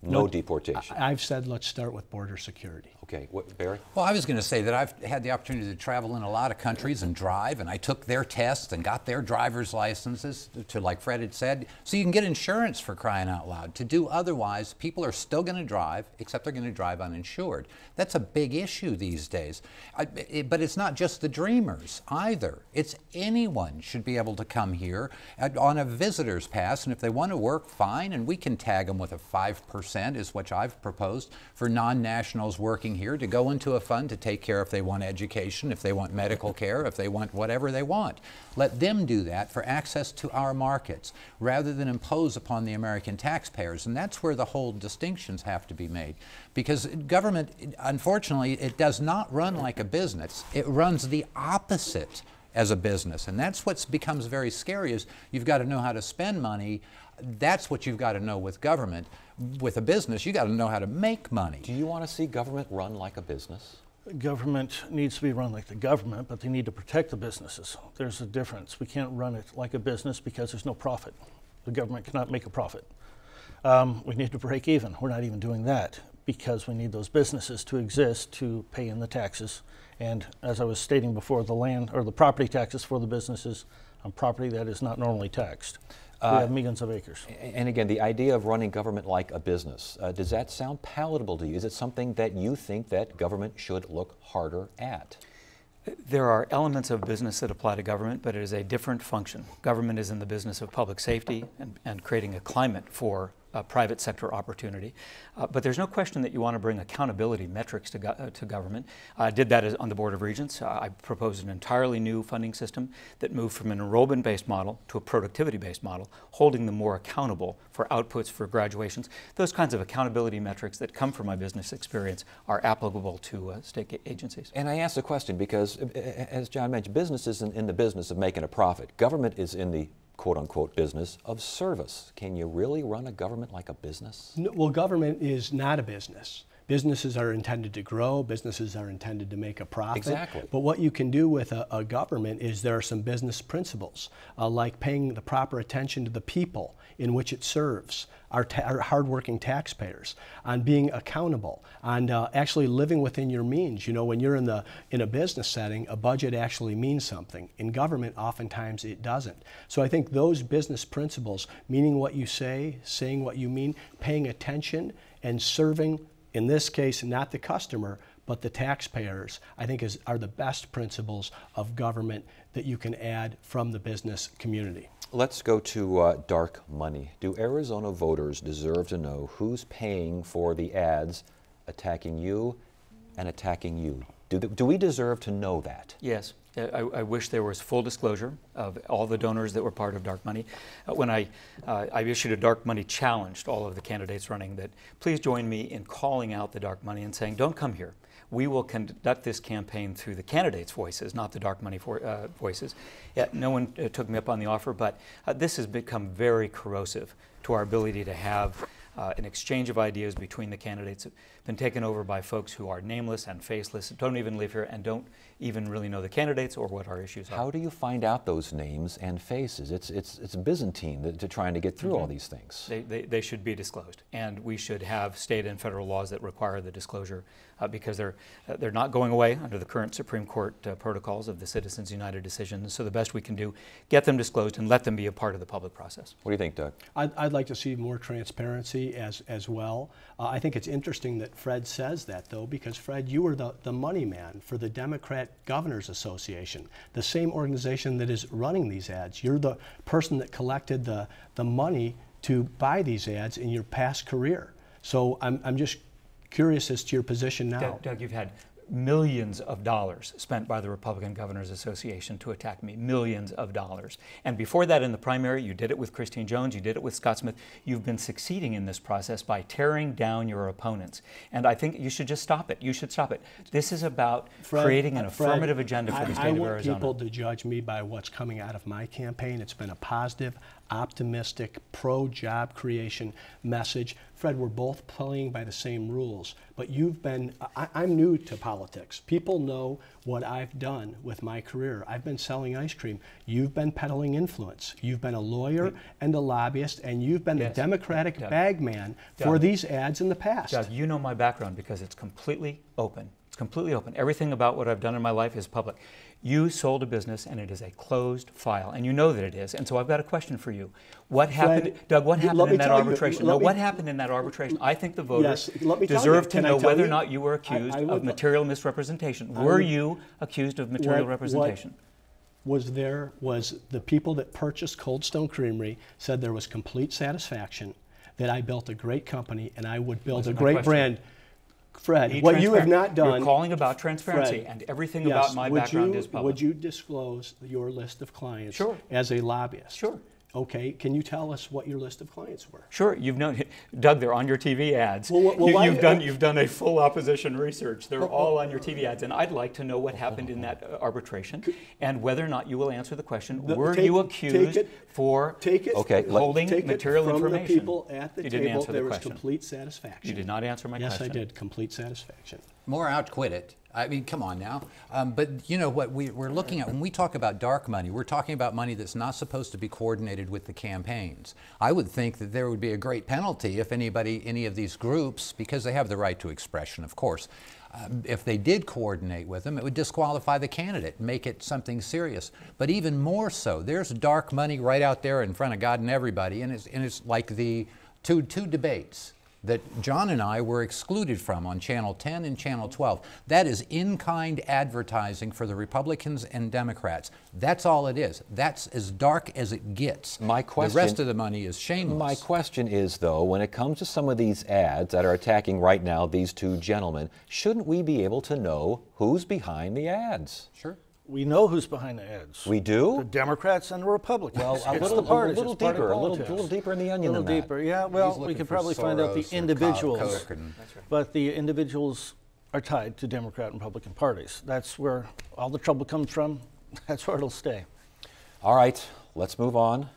no, deportation. I, have said let's start with border security. Okay, what, Barry? Well, I was going to say that I've had the opportunity to travel in a lot of countries and drive, and I took their tests and got their driver's licenses to, to like Fred had said, so you can get insurance for crying out loud. To do otherwise, people are still going to drive, except they're going to drive uninsured. That's a big issue these days. I, it, but it's not just the dreamers either. It's anyone should be able to come here at, on a visitor's pass, and if they want to work, fine, and we can tag them with a 5% percent is what I've proposed for non-nationals working here to go into a fund to take care if they want education, if they want medical care, if they want whatever they want. Let them do that for access to our markets rather than impose upon the American taxpayers. And that's where the whole distinctions have to be made. Because government, unfortunately, it does not run like a business. It runs the opposite as a business. And that's what becomes very scary is you've got to know how to spend money that's what you've got to know with government. With a business, you got to know how to make money. Do you want to see government run like a business? Government needs to be run like the government, but they need to protect the businesses. There's a difference. We can't run it like a business because there's no profit. The government cannot make a profit. Um, we need to break even. We're not even doing that because we need those businesses to exist to pay in the taxes. And as I was stating before, the land or the property taxes for the businesses on property that is not normally taxed. Uh, we have millions of acres. And again, the idea of running government like a business, uh, does that sound palatable to you? Is it something that you think that government should look harder at? There are elements of business that apply to government, but it is a different function. Government is in the business of public safety and, and creating a climate for uh, private sector opportunity. Uh, but there's no question that you want to bring accountability metrics to, go uh, to government. I did that as, on the Board of Regents. Uh, I proposed an entirely new funding system that moved from an enrollment-based model to a productivity-based model, holding them more accountable for outputs for graduations. Those kinds of accountability metrics that come from my business experience are applicable to uh, state agencies. And I ask the question because, as John mentioned, business is not in the business of making a profit. Government is in the quote unquote business of service. Can you really run a government like a business? No, well, government is not a business. Businesses are intended to grow, businesses are intended to make a profit. Exactly. But what you can do with a, a government is there are some business principles, uh, like paying the proper attention to the people in which it serves, our, ta- our hardworking taxpayers, on being accountable, on uh, actually living within your means. You know, when you're in, the, in a business setting, a budget actually means something. In government, oftentimes it doesn't. So I think those business principles, meaning what you say, saying what you mean, paying attention, and serving in this case, not the customer, but the taxpayers, I think is, are the best principles of government that you can add from the business community. Let's go to uh, dark money. Do Arizona voters deserve to know who's paying for the ads attacking you and attacking you? Do, do we deserve to know that? Yes. Uh, I, I, wish there was full disclosure of all the donors that were part of Dark Money. Uh, when I, uh, I issued a Dark Money challenge to all of the candidates running that please join me in calling out the Dark Money and saying, don't come here. We will conduct this campaign through the candidates' voices, not the Dark Money for, uh, voices. Yeah, no one uh, took me up on the offer, but uh, this has become very corrosive to our ability to have uh, an exchange of ideas between the candidates have been taken over by folks who are nameless and faceless, don't even live here, and don't even really know the candidates or what our issues are. How do you find out those names and faces? It's, it's, it's Byzantine to, to trying to get through mm -hmm. all mm-hmm. these things. They, they, they should be disclosed, and we should have state and federal laws that require the disclosure uh, because they're, uh, they're not going away under the current Supreme Court uh, protocols of the Citizens United decision. So the best we can do, get them disclosed and let them be a part of the public process. What do you think, Doug? I'd, I'd like to see more transparency as, as well. I think it's interesting that Fred says that, though, because Fred, you were the, the money man for the Democrat Governors Association, the same organization that is running these ads. You're the person that collected the, the money to buy these ads in your past career. So I'm, I'm just curious as to your position now. Doug, Doug you've had millions of dollars spent by the Republican Governors Association to attack me, millions of dollars. And before that, in the primary, you did it with Christine Jones, you did it with Scott Smith. You've been succeeding in this process by tearing down your opponents. And I think you should just stop it. You should stop it. This is about Fred, creating an Fred, affirmative agenda for I, the state I of Arizona. I want people to judge me by what's coming out of my campaign. It's been a positive, optimistic, pro job creation message. Fred, we're both playing by the same rules, but you've been, I, I'm new to politics politics. People know what I've done with my career. I've been selling ice cream. You've been peddling influence. You've been a lawyer mm. and a lobbyist, and you've been yes. the Democratic Doug. bagman Doug. for these ads in the past. Doug, you know my background because it's completely open. It's completely open. Everything about what I've done in my life is public. You sold a business and it is a closed file, and you know that it is. And so I've got a question for you. What happened, Glenn, Doug, what happened in that arbitration? You, no, me, what happened in that arbitration? I think the voters yes, deserve to know whether you? or not you were accused I, I of material misrepresentation. I were you accused of material what, representation? What was there was the people that purchased Cold Stone Creamery said there was complete satisfaction that I built a great company and I would build That's a great question. brand Fred, what you have not done. You're calling about transparency, Fred, and everything yes, about my background you, is public. Would you disclose your list of clients sure. as a lobbyist? Sure. Okay, can you tell us what your list of clients were? Sure, you've known Doug. They're on your TV ads. Well, well, you, have done you've done a full opposition research. They're all on your TV ads, and I'd like to know what happened in that uh, arbitration, and whether or not you will answer the question: the, Were take, you accused take it, for take it, okay, holding take material it from information? The people at the you table, didn't answer there the question. was complete satisfaction. You did not answer my yes, question. Yes, I did. Complete satisfaction. More outquit it. I mean, come on now. Um, but you know what we, are looking at when we talk about dark money, we're talking about money that's not supposed to be coordinated with the campaigns. I would think that there would be a great penalty if anybody, any of these groups, because they have the right to expression, of course, um, if they did coordinate with them, it would disqualify the candidate, make it something serious. But even more so, there's dark money right out there in front of God and everybody, and it's, and it's like the two, two debates that John and I were excluded from on Channel 10 and Channel 12. That is in-kind advertising for the Republicans and Democrats. That's all it is. That's as dark as it gets. My question, the rest of the money is shameless. My question is, though, when it comes to some of these ads that are attacking right now these two gentlemen, shouldn't we be able to know who's behind the ads? Sure we know who's behind the ads. We do. The Democrats and the Republicans. Well, a little, a little deeper, a little, little, deeper in the onion. A little deeper. That. Yeah. Well, we could probably Soros find out the individuals, right. but the individuals are tied to Democrat and Republican parties. That's where all the trouble comes from. That's where it'll stay. All right. Let's move on.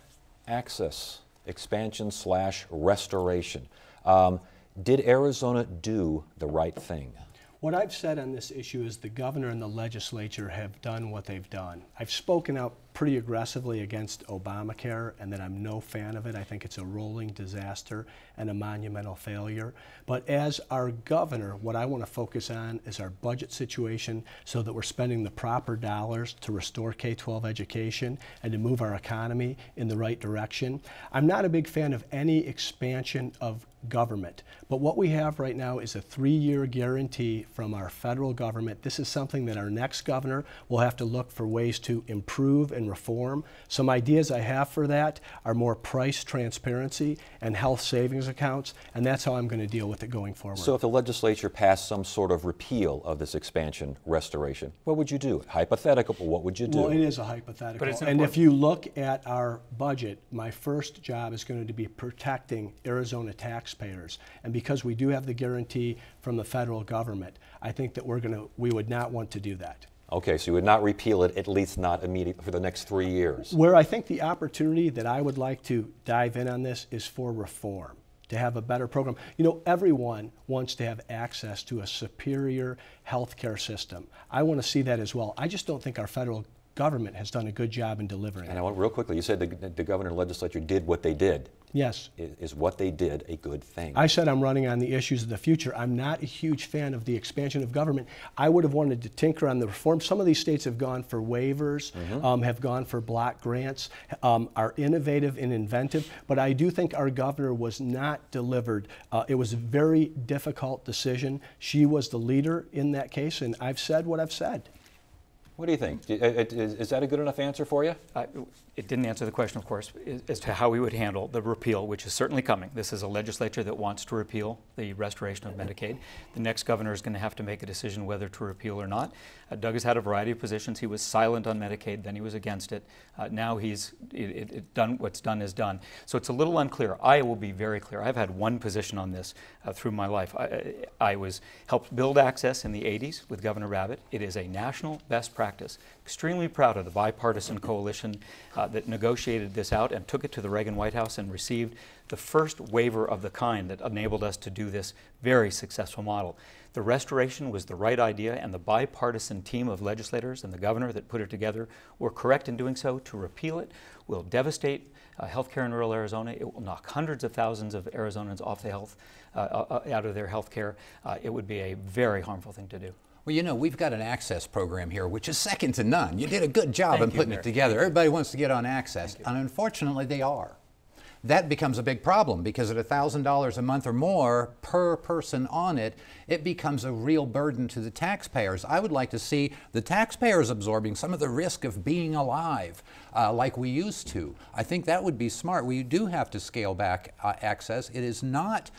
Access expansion slash restoration. Um, did Arizona do the right thing? What I've said on this issue is the governor and the legislature have done what they've done. I've spoken out pretty aggressively against Obamacare and that I'm no fan of it. I think it's a rolling disaster and a monumental failure. But as our governor, what I want to focus on is our budget situation so that we're spending the proper dollars to restore K 12 education and to move our economy in the right direction. I'm not a big fan of any expansion of government. But what we have right now is a three-year guarantee from our federal government. This is something that our next governor will have to look for ways to improve and reform. Some ideas I have for that are more price transparency and health savings accounts, and that's how I'm going to deal with it going forward. So if the legislature passed some sort of repeal of this expansion restoration, what would you do? Hypothetical, what would you do? Well, it is a hypothetical. and if you look at our budget, my first job is going to be protecting Arizona taxpayers. And because because we do have the guarantee from the federal government, I think that we're going to, we would not want to do that. Okay, so you would not repeal it, at least not immediately for the next three years. Where I think the opportunity that I would like to dive in on this is for reform, to have a better program. You know, everyone wants to have access to a superior healthcare system. I want to see that as well. I just don't think our federal government has done a good job in delivering and it. And I want real quickly, you said the, the governor and legislature did what they did. Yes. Is, what they did a good thing? I said I'm running on the issues of the future. I'm not a huge fan of the expansion of government. I would have wanted to tinker on the reform. Some of these states have gone for waivers, mm-hmm. um, have gone for block grants, um, are innovative and inventive, but I do think our governor was not delivered. Uh, it was a very difficult decision. She was the leader in that case, and I've said what I've said. What do you think? Uh, uh, is that a good enough answer for you? Uh, it didn't answer the question, of course, as to how we would handle the repeal, which is certainly coming. This is a legislature that wants to repeal the restoration of Medicaid. The next governor is going to have to make a decision whether to repeal or not. Uh, Doug has had a variety of positions. He was silent on Medicaid, then he was against it. Uh, now he's it, it done. What's done is done. So it's a little unclear. I will be very clear. I've had one position on this uh, through my life. I, I was helped build access in the 80s with Governor Rabbit. It is a national best practice extremely proud of the bipartisan coalition uh, that negotiated this out and took it to the Reagan White House and received the first waiver of the kind that enabled us to do this very successful model. The restoration was the right idea, and the bipartisan team of legislators and the governor that put it together were correct in doing so. To repeal it will devastate uh, healthcare in rural Arizona. It will knock hundreds of thousands of Arizonans off the health, uh, uh out of their health care. Uh, it would be a very harmful thing to do. Well, you know, we've got an access program here, which is second to none. You did a good job in putting you, it together. Everybody wants to get on access, and unfortunately, they are. That becomes a big problem because at $1,000 a month or more per person on it, it becomes a real burden to the taxpayers. I would like to see the taxpayers absorbing some of the risk of being alive uh, like we used to. I think that would be smart. We do have to scale back uh, access. It is not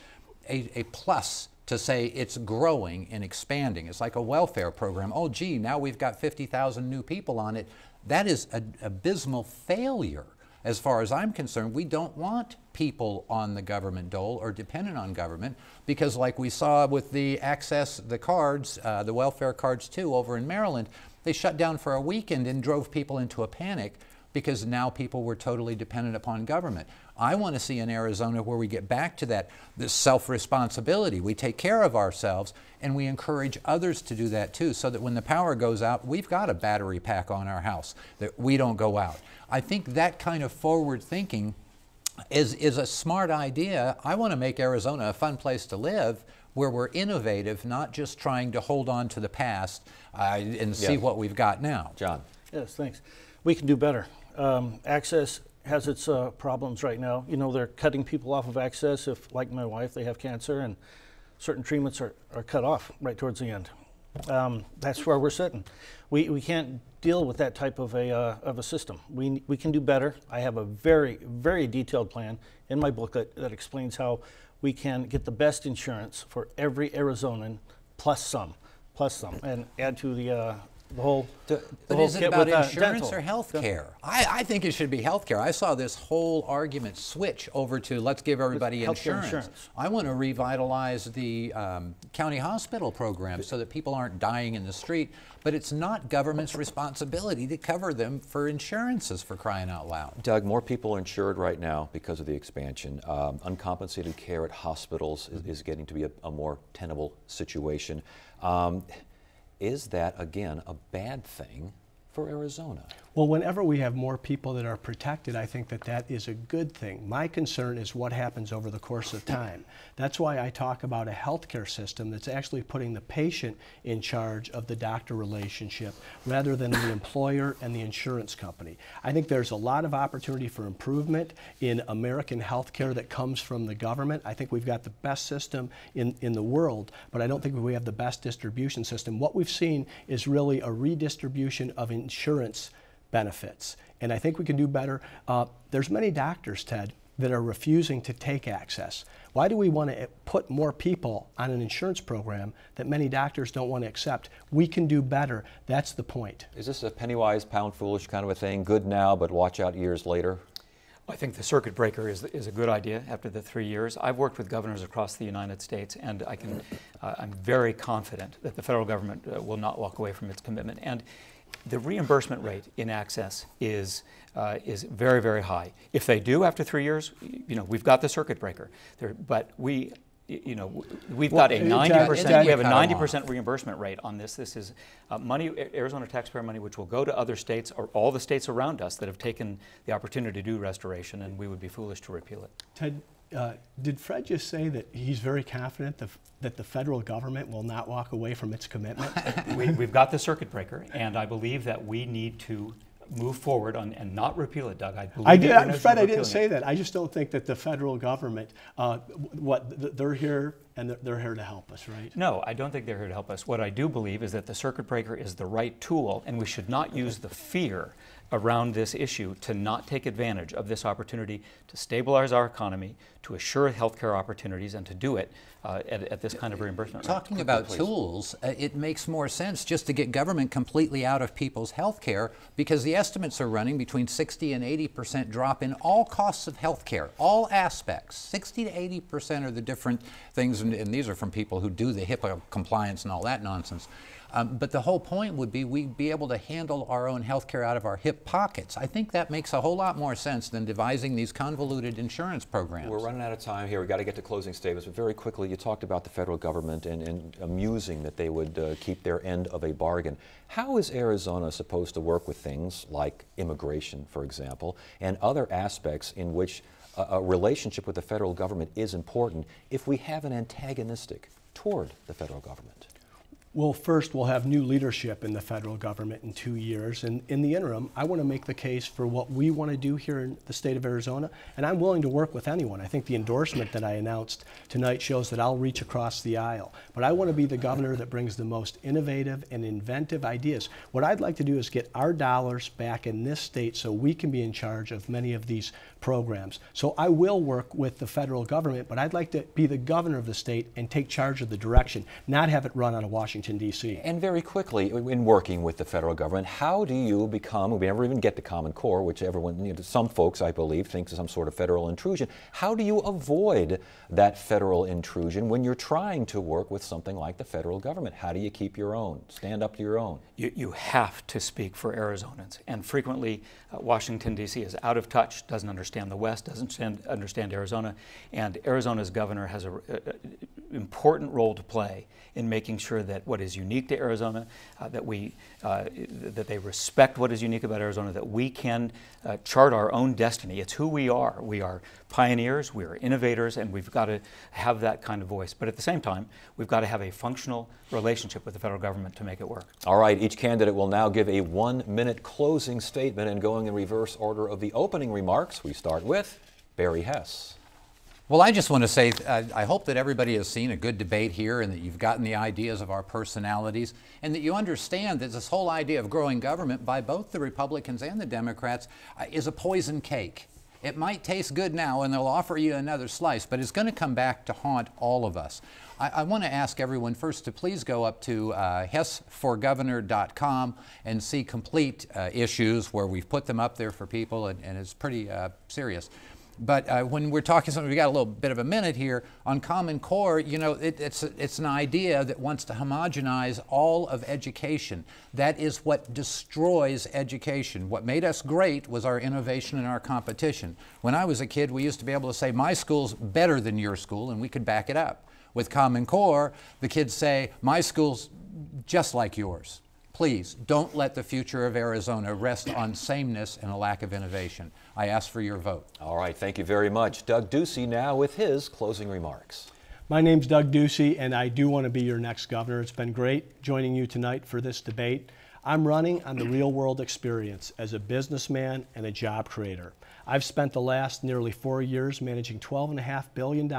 a, a plus to say it's growing and expanding. It's like a welfare program. Oh, gee, now we've got 50,000 new people on it. That is an abysmal failure. As far as I'm concerned, we don't want people on the government dole or dependent on government because, like we saw with the access, the cards, uh, the welfare cards too, over in Maryland, they shut down for a weekend and drove people into a panic because now people were totally dependent upon government. I want to see in Arizona where we get back to that self responsibility. We take care of ourselves and we encourage others to do that too, so that when the power goes out, we've got a battery pack on our house that we don't go out. I think that kind of forward thinking is, is a smart idea. I want to make Arizona a fun place to live where we're innovative, not just trying to hold on to the past uh, and see what we've got now. John. Yes, thanks. We can do better. Um, access has its uh, problems right now. You know, they're cutting people off of access if, like my wife, they have cancer and certain treatments are, are cut off right towards the end. Um, that's where we're sitting. We, we can't deal with that type of a, uh, of a system. We, we can do better. I have a very, very detailed plan in my booklet that explains how we can get the best insurance for every Arizonan plus some, plus some, and add to the uh, the whole. To, but whole is it about insurance dental. or health care? I, I, think it should be health care. I saw this whole argument switch over to let's give everybody insurance. insurance. I want to revitalize the um, county hospital program so that people aren't dying in the street, but it's not government's responsibility to cover them for insurances for crying out loud. Doug, more people are insured right now because of the expansion. Um, uncompensated care at hospitals is, mm-hmm. is, getting to be a, a more tenable situation. Um, is that, again, a bad thing for Arizona? Well, whenever we have more people that are protected, I think that that is a good thing. My concern is what happens over the course of time. That's why I talk about a healthcare system that's actually putting the patient in charge of the doctor relationship rather than the employer and the insurance company. I think there's a lot of opportunity for improvement in American healthcare that comes from the government. I think we've got the best system in, in the world, but I don't think we have the best distribution system. What we've seen is really a redistribution of insurance benefits. And I think we can do better. Uh, there's many doctors, Ted, that are refusing to take access. Why do we want to put more people on an insurance program that many doctors don't want to accept? We can do better. That's the point. Is this a penny wise, pound foolish kind of a thing? Good now, but watch out years later? I think the circuit breaker is, is a good idea after the three years. I've worked with governors across the United States, and I can, uh, I'm very confident that the federal government uh, will not walk away from its commitment. And the reimbursement rate in access is uh, is very very high. If they do after three years, you know we've got the circuit breaker. There, but we. You know, we've well, got a 90 percent. We have a 90 percent reimbursement rate on this. This is uh, money, Arizona taxpayer money, which will go to other states or all the states around us that have taken the opportunity to do restoration, and we would be foolish to repeal it. Ted, uh, did Fred just say that he's very confident the, that the federal government will not walk away from its commitment? we, have got the circuit breaker, and I believe that we need to move forward on, and not repeal it, Doug. I believe. I did, Fred. I didn't say it. that. I just don't think that the federal government, uh, what they're here and they're here to help us, right? No, I don't think they're here to help us. What I do believe is that the circuit breaker is the right tool, and we should not use the fear around this issue to not take advantage of this opportunity to stabilize our economy, to assure healthcare opportunities, and to do it uh, at, at, this kind of reimbursement. Talking rate. about tools, uh, it makes more sense just to get government completely out of people's healthcare because the estimates are running between 60 and 80 percent drop in all costs of healthcare, all aspects. 60 to 80 percent are the different things, and, and these are from people who do the HIPAA compliance and all that nonsense. Um, but the whole point would be we'd be able to handle our own health care out of our hip pockets. I think that makes a whole lot more sense than devising these convoluted insurance programs. We're running out of time here. We've got to get to closing statements. But very quickly, you talked about the federal government and, and amusing that they would uh, keep their end of a bargain. How is Arizona supposed to work with things like immigration, for example, and other aspects in which a, a relationship with the federal government is important if we have an antagonistic toward the federal government? Well, first, we'll have new leadership in the federal government in two years. And in the interim, I want to make the case for what we want to do here in the state of Arizona. And I'm willing to work with anyone. I think the endorsement that I announced tonight shows that I'll reach across the aisle. But I want to be the governor that brings the most innovative and inventive ideas. What I'd like to do is get our dollars back in this state so we can be in charge of many of these programs. So I will work with the federal government, but I'd like to be the governor of the state and take charge of the direction, not have it run out of Washington, D.C. And very quickly, in working with the federal government, how do you become, we never even get to Common Core, which everyone, you know, some folks, I believe, thinks is some sort of federal intrusion. How do you avoid that federal intrusion when you're trying to work with something like the federal government? How do you keep your own, stand up to your own? You, you have to speak for Arizonans, and frequently uh, Washington, D.C. is out of touch, doesn't understand understand the West, doesn't understand Arizona, and Arizona's governor has an important role to play in making sure that what is unique to Arizona, uh, that we uh, that they respect what is unique about Arizona, that we can uh, chart our own destiny. It's who we are. We are pioneers, we are innovators, and we've got to have that kind of voice. But at the same time, we've got to have a functional relationship with the federal government to make it work. All right, each candidate will now give a one minute closing statement and going in reverse order of the opening remarks. We start with Barry Hess. Well, I just want to say uh, I hope that everybody has seen a good debate here and that you've gotten the ideas of our personalities and that you understand that this whole idea of growing government by both the Republicans and the Democrats uh, is a poison cake. It might taste good now and they'll offer you another slice, but it's going to come back to haunt all of us. I, I want to ask everyone first to please go up to uh, hessforgovernor.com and see complete uh, issues where we've put them up there for people and, and it's pretty uh, serious. But uh, when we're talking something, we got a little bit of a minute here on Common Core. You know, it, it's it's an idea that wants to homogenize all of education. That is what destroys education. What made us great was our innovation and our competition. When I was a kid, we used to be able to say, "My school's better than your school," and we could back it up. With Common Core, the kids say, "My school's just like yours." Please don't let the future of Arizona rest on sameness and a lack of innovation. I ask for your vote. All right, thank you very much. Doug Ducey now with his closing remarks. My name's Doug Ducey, and I do want to be your next governor. It's been great joining you tonight for this debate. I'm running on the real world experience as a businessman and a job creator. I've spent the last nearly four years managing $12.5 billion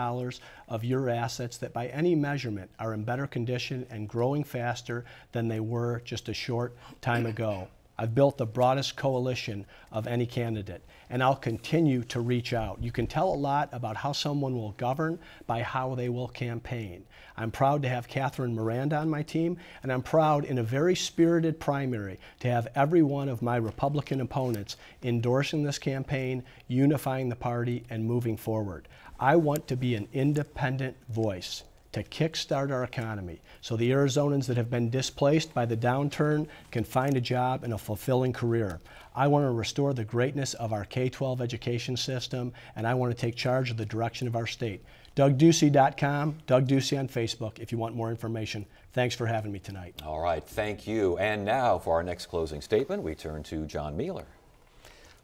of your assets that, by any measurement, are in better condition and growing faster than they were just a short time ago. I've built the broadest coalition of any candidate, and I'll continue to reach out. You can tell a lot about how someone will govern by how they will campaign. I'm proud to have Catherine Miranda on my team, and I'm proud in a very spirited primary to have every one of my Republican opponents endorsing this campaign, unifying the party, and moving forward. I want to be an independent voice to kickstart our economy so the Arizonans that have been displaced by the downturn can find a job and a fulfilling career. I want to restore the greatness of our K 12 education system, and I want to take charge of the direction of our state. DougDucey.com, Doug Ducey on Facebook if you want more information. Thanks for having me tonight. All right, thank you. And now for our next closing statement, we turn to John Mueller.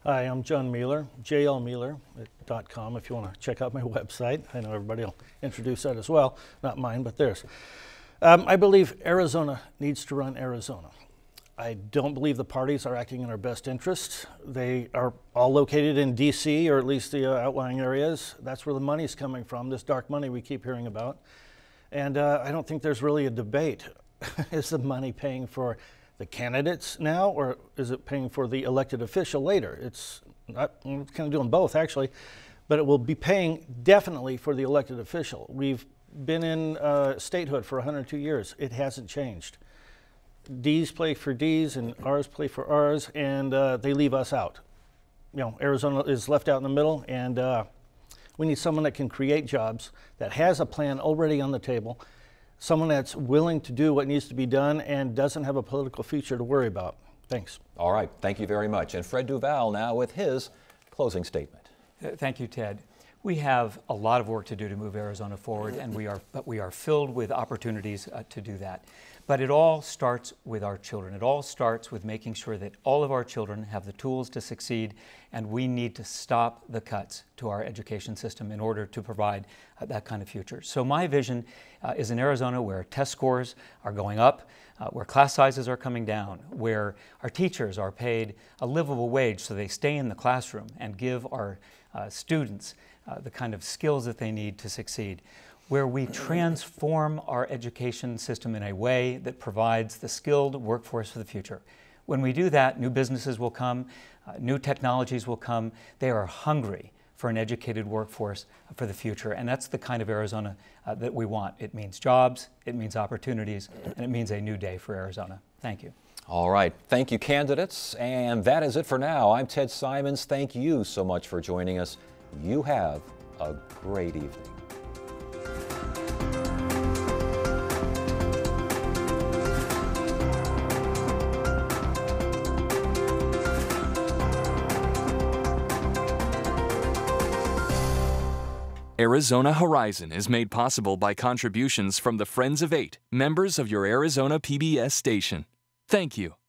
Hi, I'm John Mueller, jlmueller.com if you want to check out my website. I know everybody will introduce that as well, not mine, but theirs. Um, I believe Arizona needs to run Arizona. I don't believe the parties are acting in our best interest. They are all located in D.C., or at least the uh, outlying areas. That's where the money's coming from, this dark money we keep hearing about. And uh, I don't think there's really a debate. is the money paying for the candidates now, or is it paying for the elected official later? It's not, it's kind of doing both actually, but it will be paying definitely for the elected official. We've been in uh, statehood for 102 years. It hasn't changed. D's play for D's and R's play for R's, and uh, they leave us out. You know, Arizona is left out in the middle, and uh, we need someone that can create jobs, that has a plan already on the table, someone that's willing to do what needs to be done and doesn't have a political future to worry about. Thanks. All right. Thank you very much. And Fred Duval now with his closing statement. Uh, thank you, Ted. We have a lot of work to do to move Arizona forward, and we are, but we are filled with opportunities uh, to do that. But it all starts with our children. It all starts with making sure that all of our children have the tools to succeed, and we need to stop the cuts to our education system in order to provide uh, that kind of future. So, my vision uh, is in Arizona where test scores are going up, uh, where class sizes are coming down, where our teachers are paid a livable wage so they stay in the classroom and give our uh, students uh, the kind of skills that they need to succeed where we transform our education system in a way that provides the skilled workforce for the future. When we do that, new businesses will come, uh, new technologies will come. They are hungry for an educated workforce for the future, and that's the kind of Arizona uh, that we want. It means jobs, it means opportunities, and it means a new day for Arizona. Thank you. All right. Thank you, candidates. And that is it for now. I'm Ted Simons. Thank you so much for joining us. You have a great evening. Arizona Horizon is made possible by contributions from the Friends of Eight, members of your Arizona PBS station. Thank you.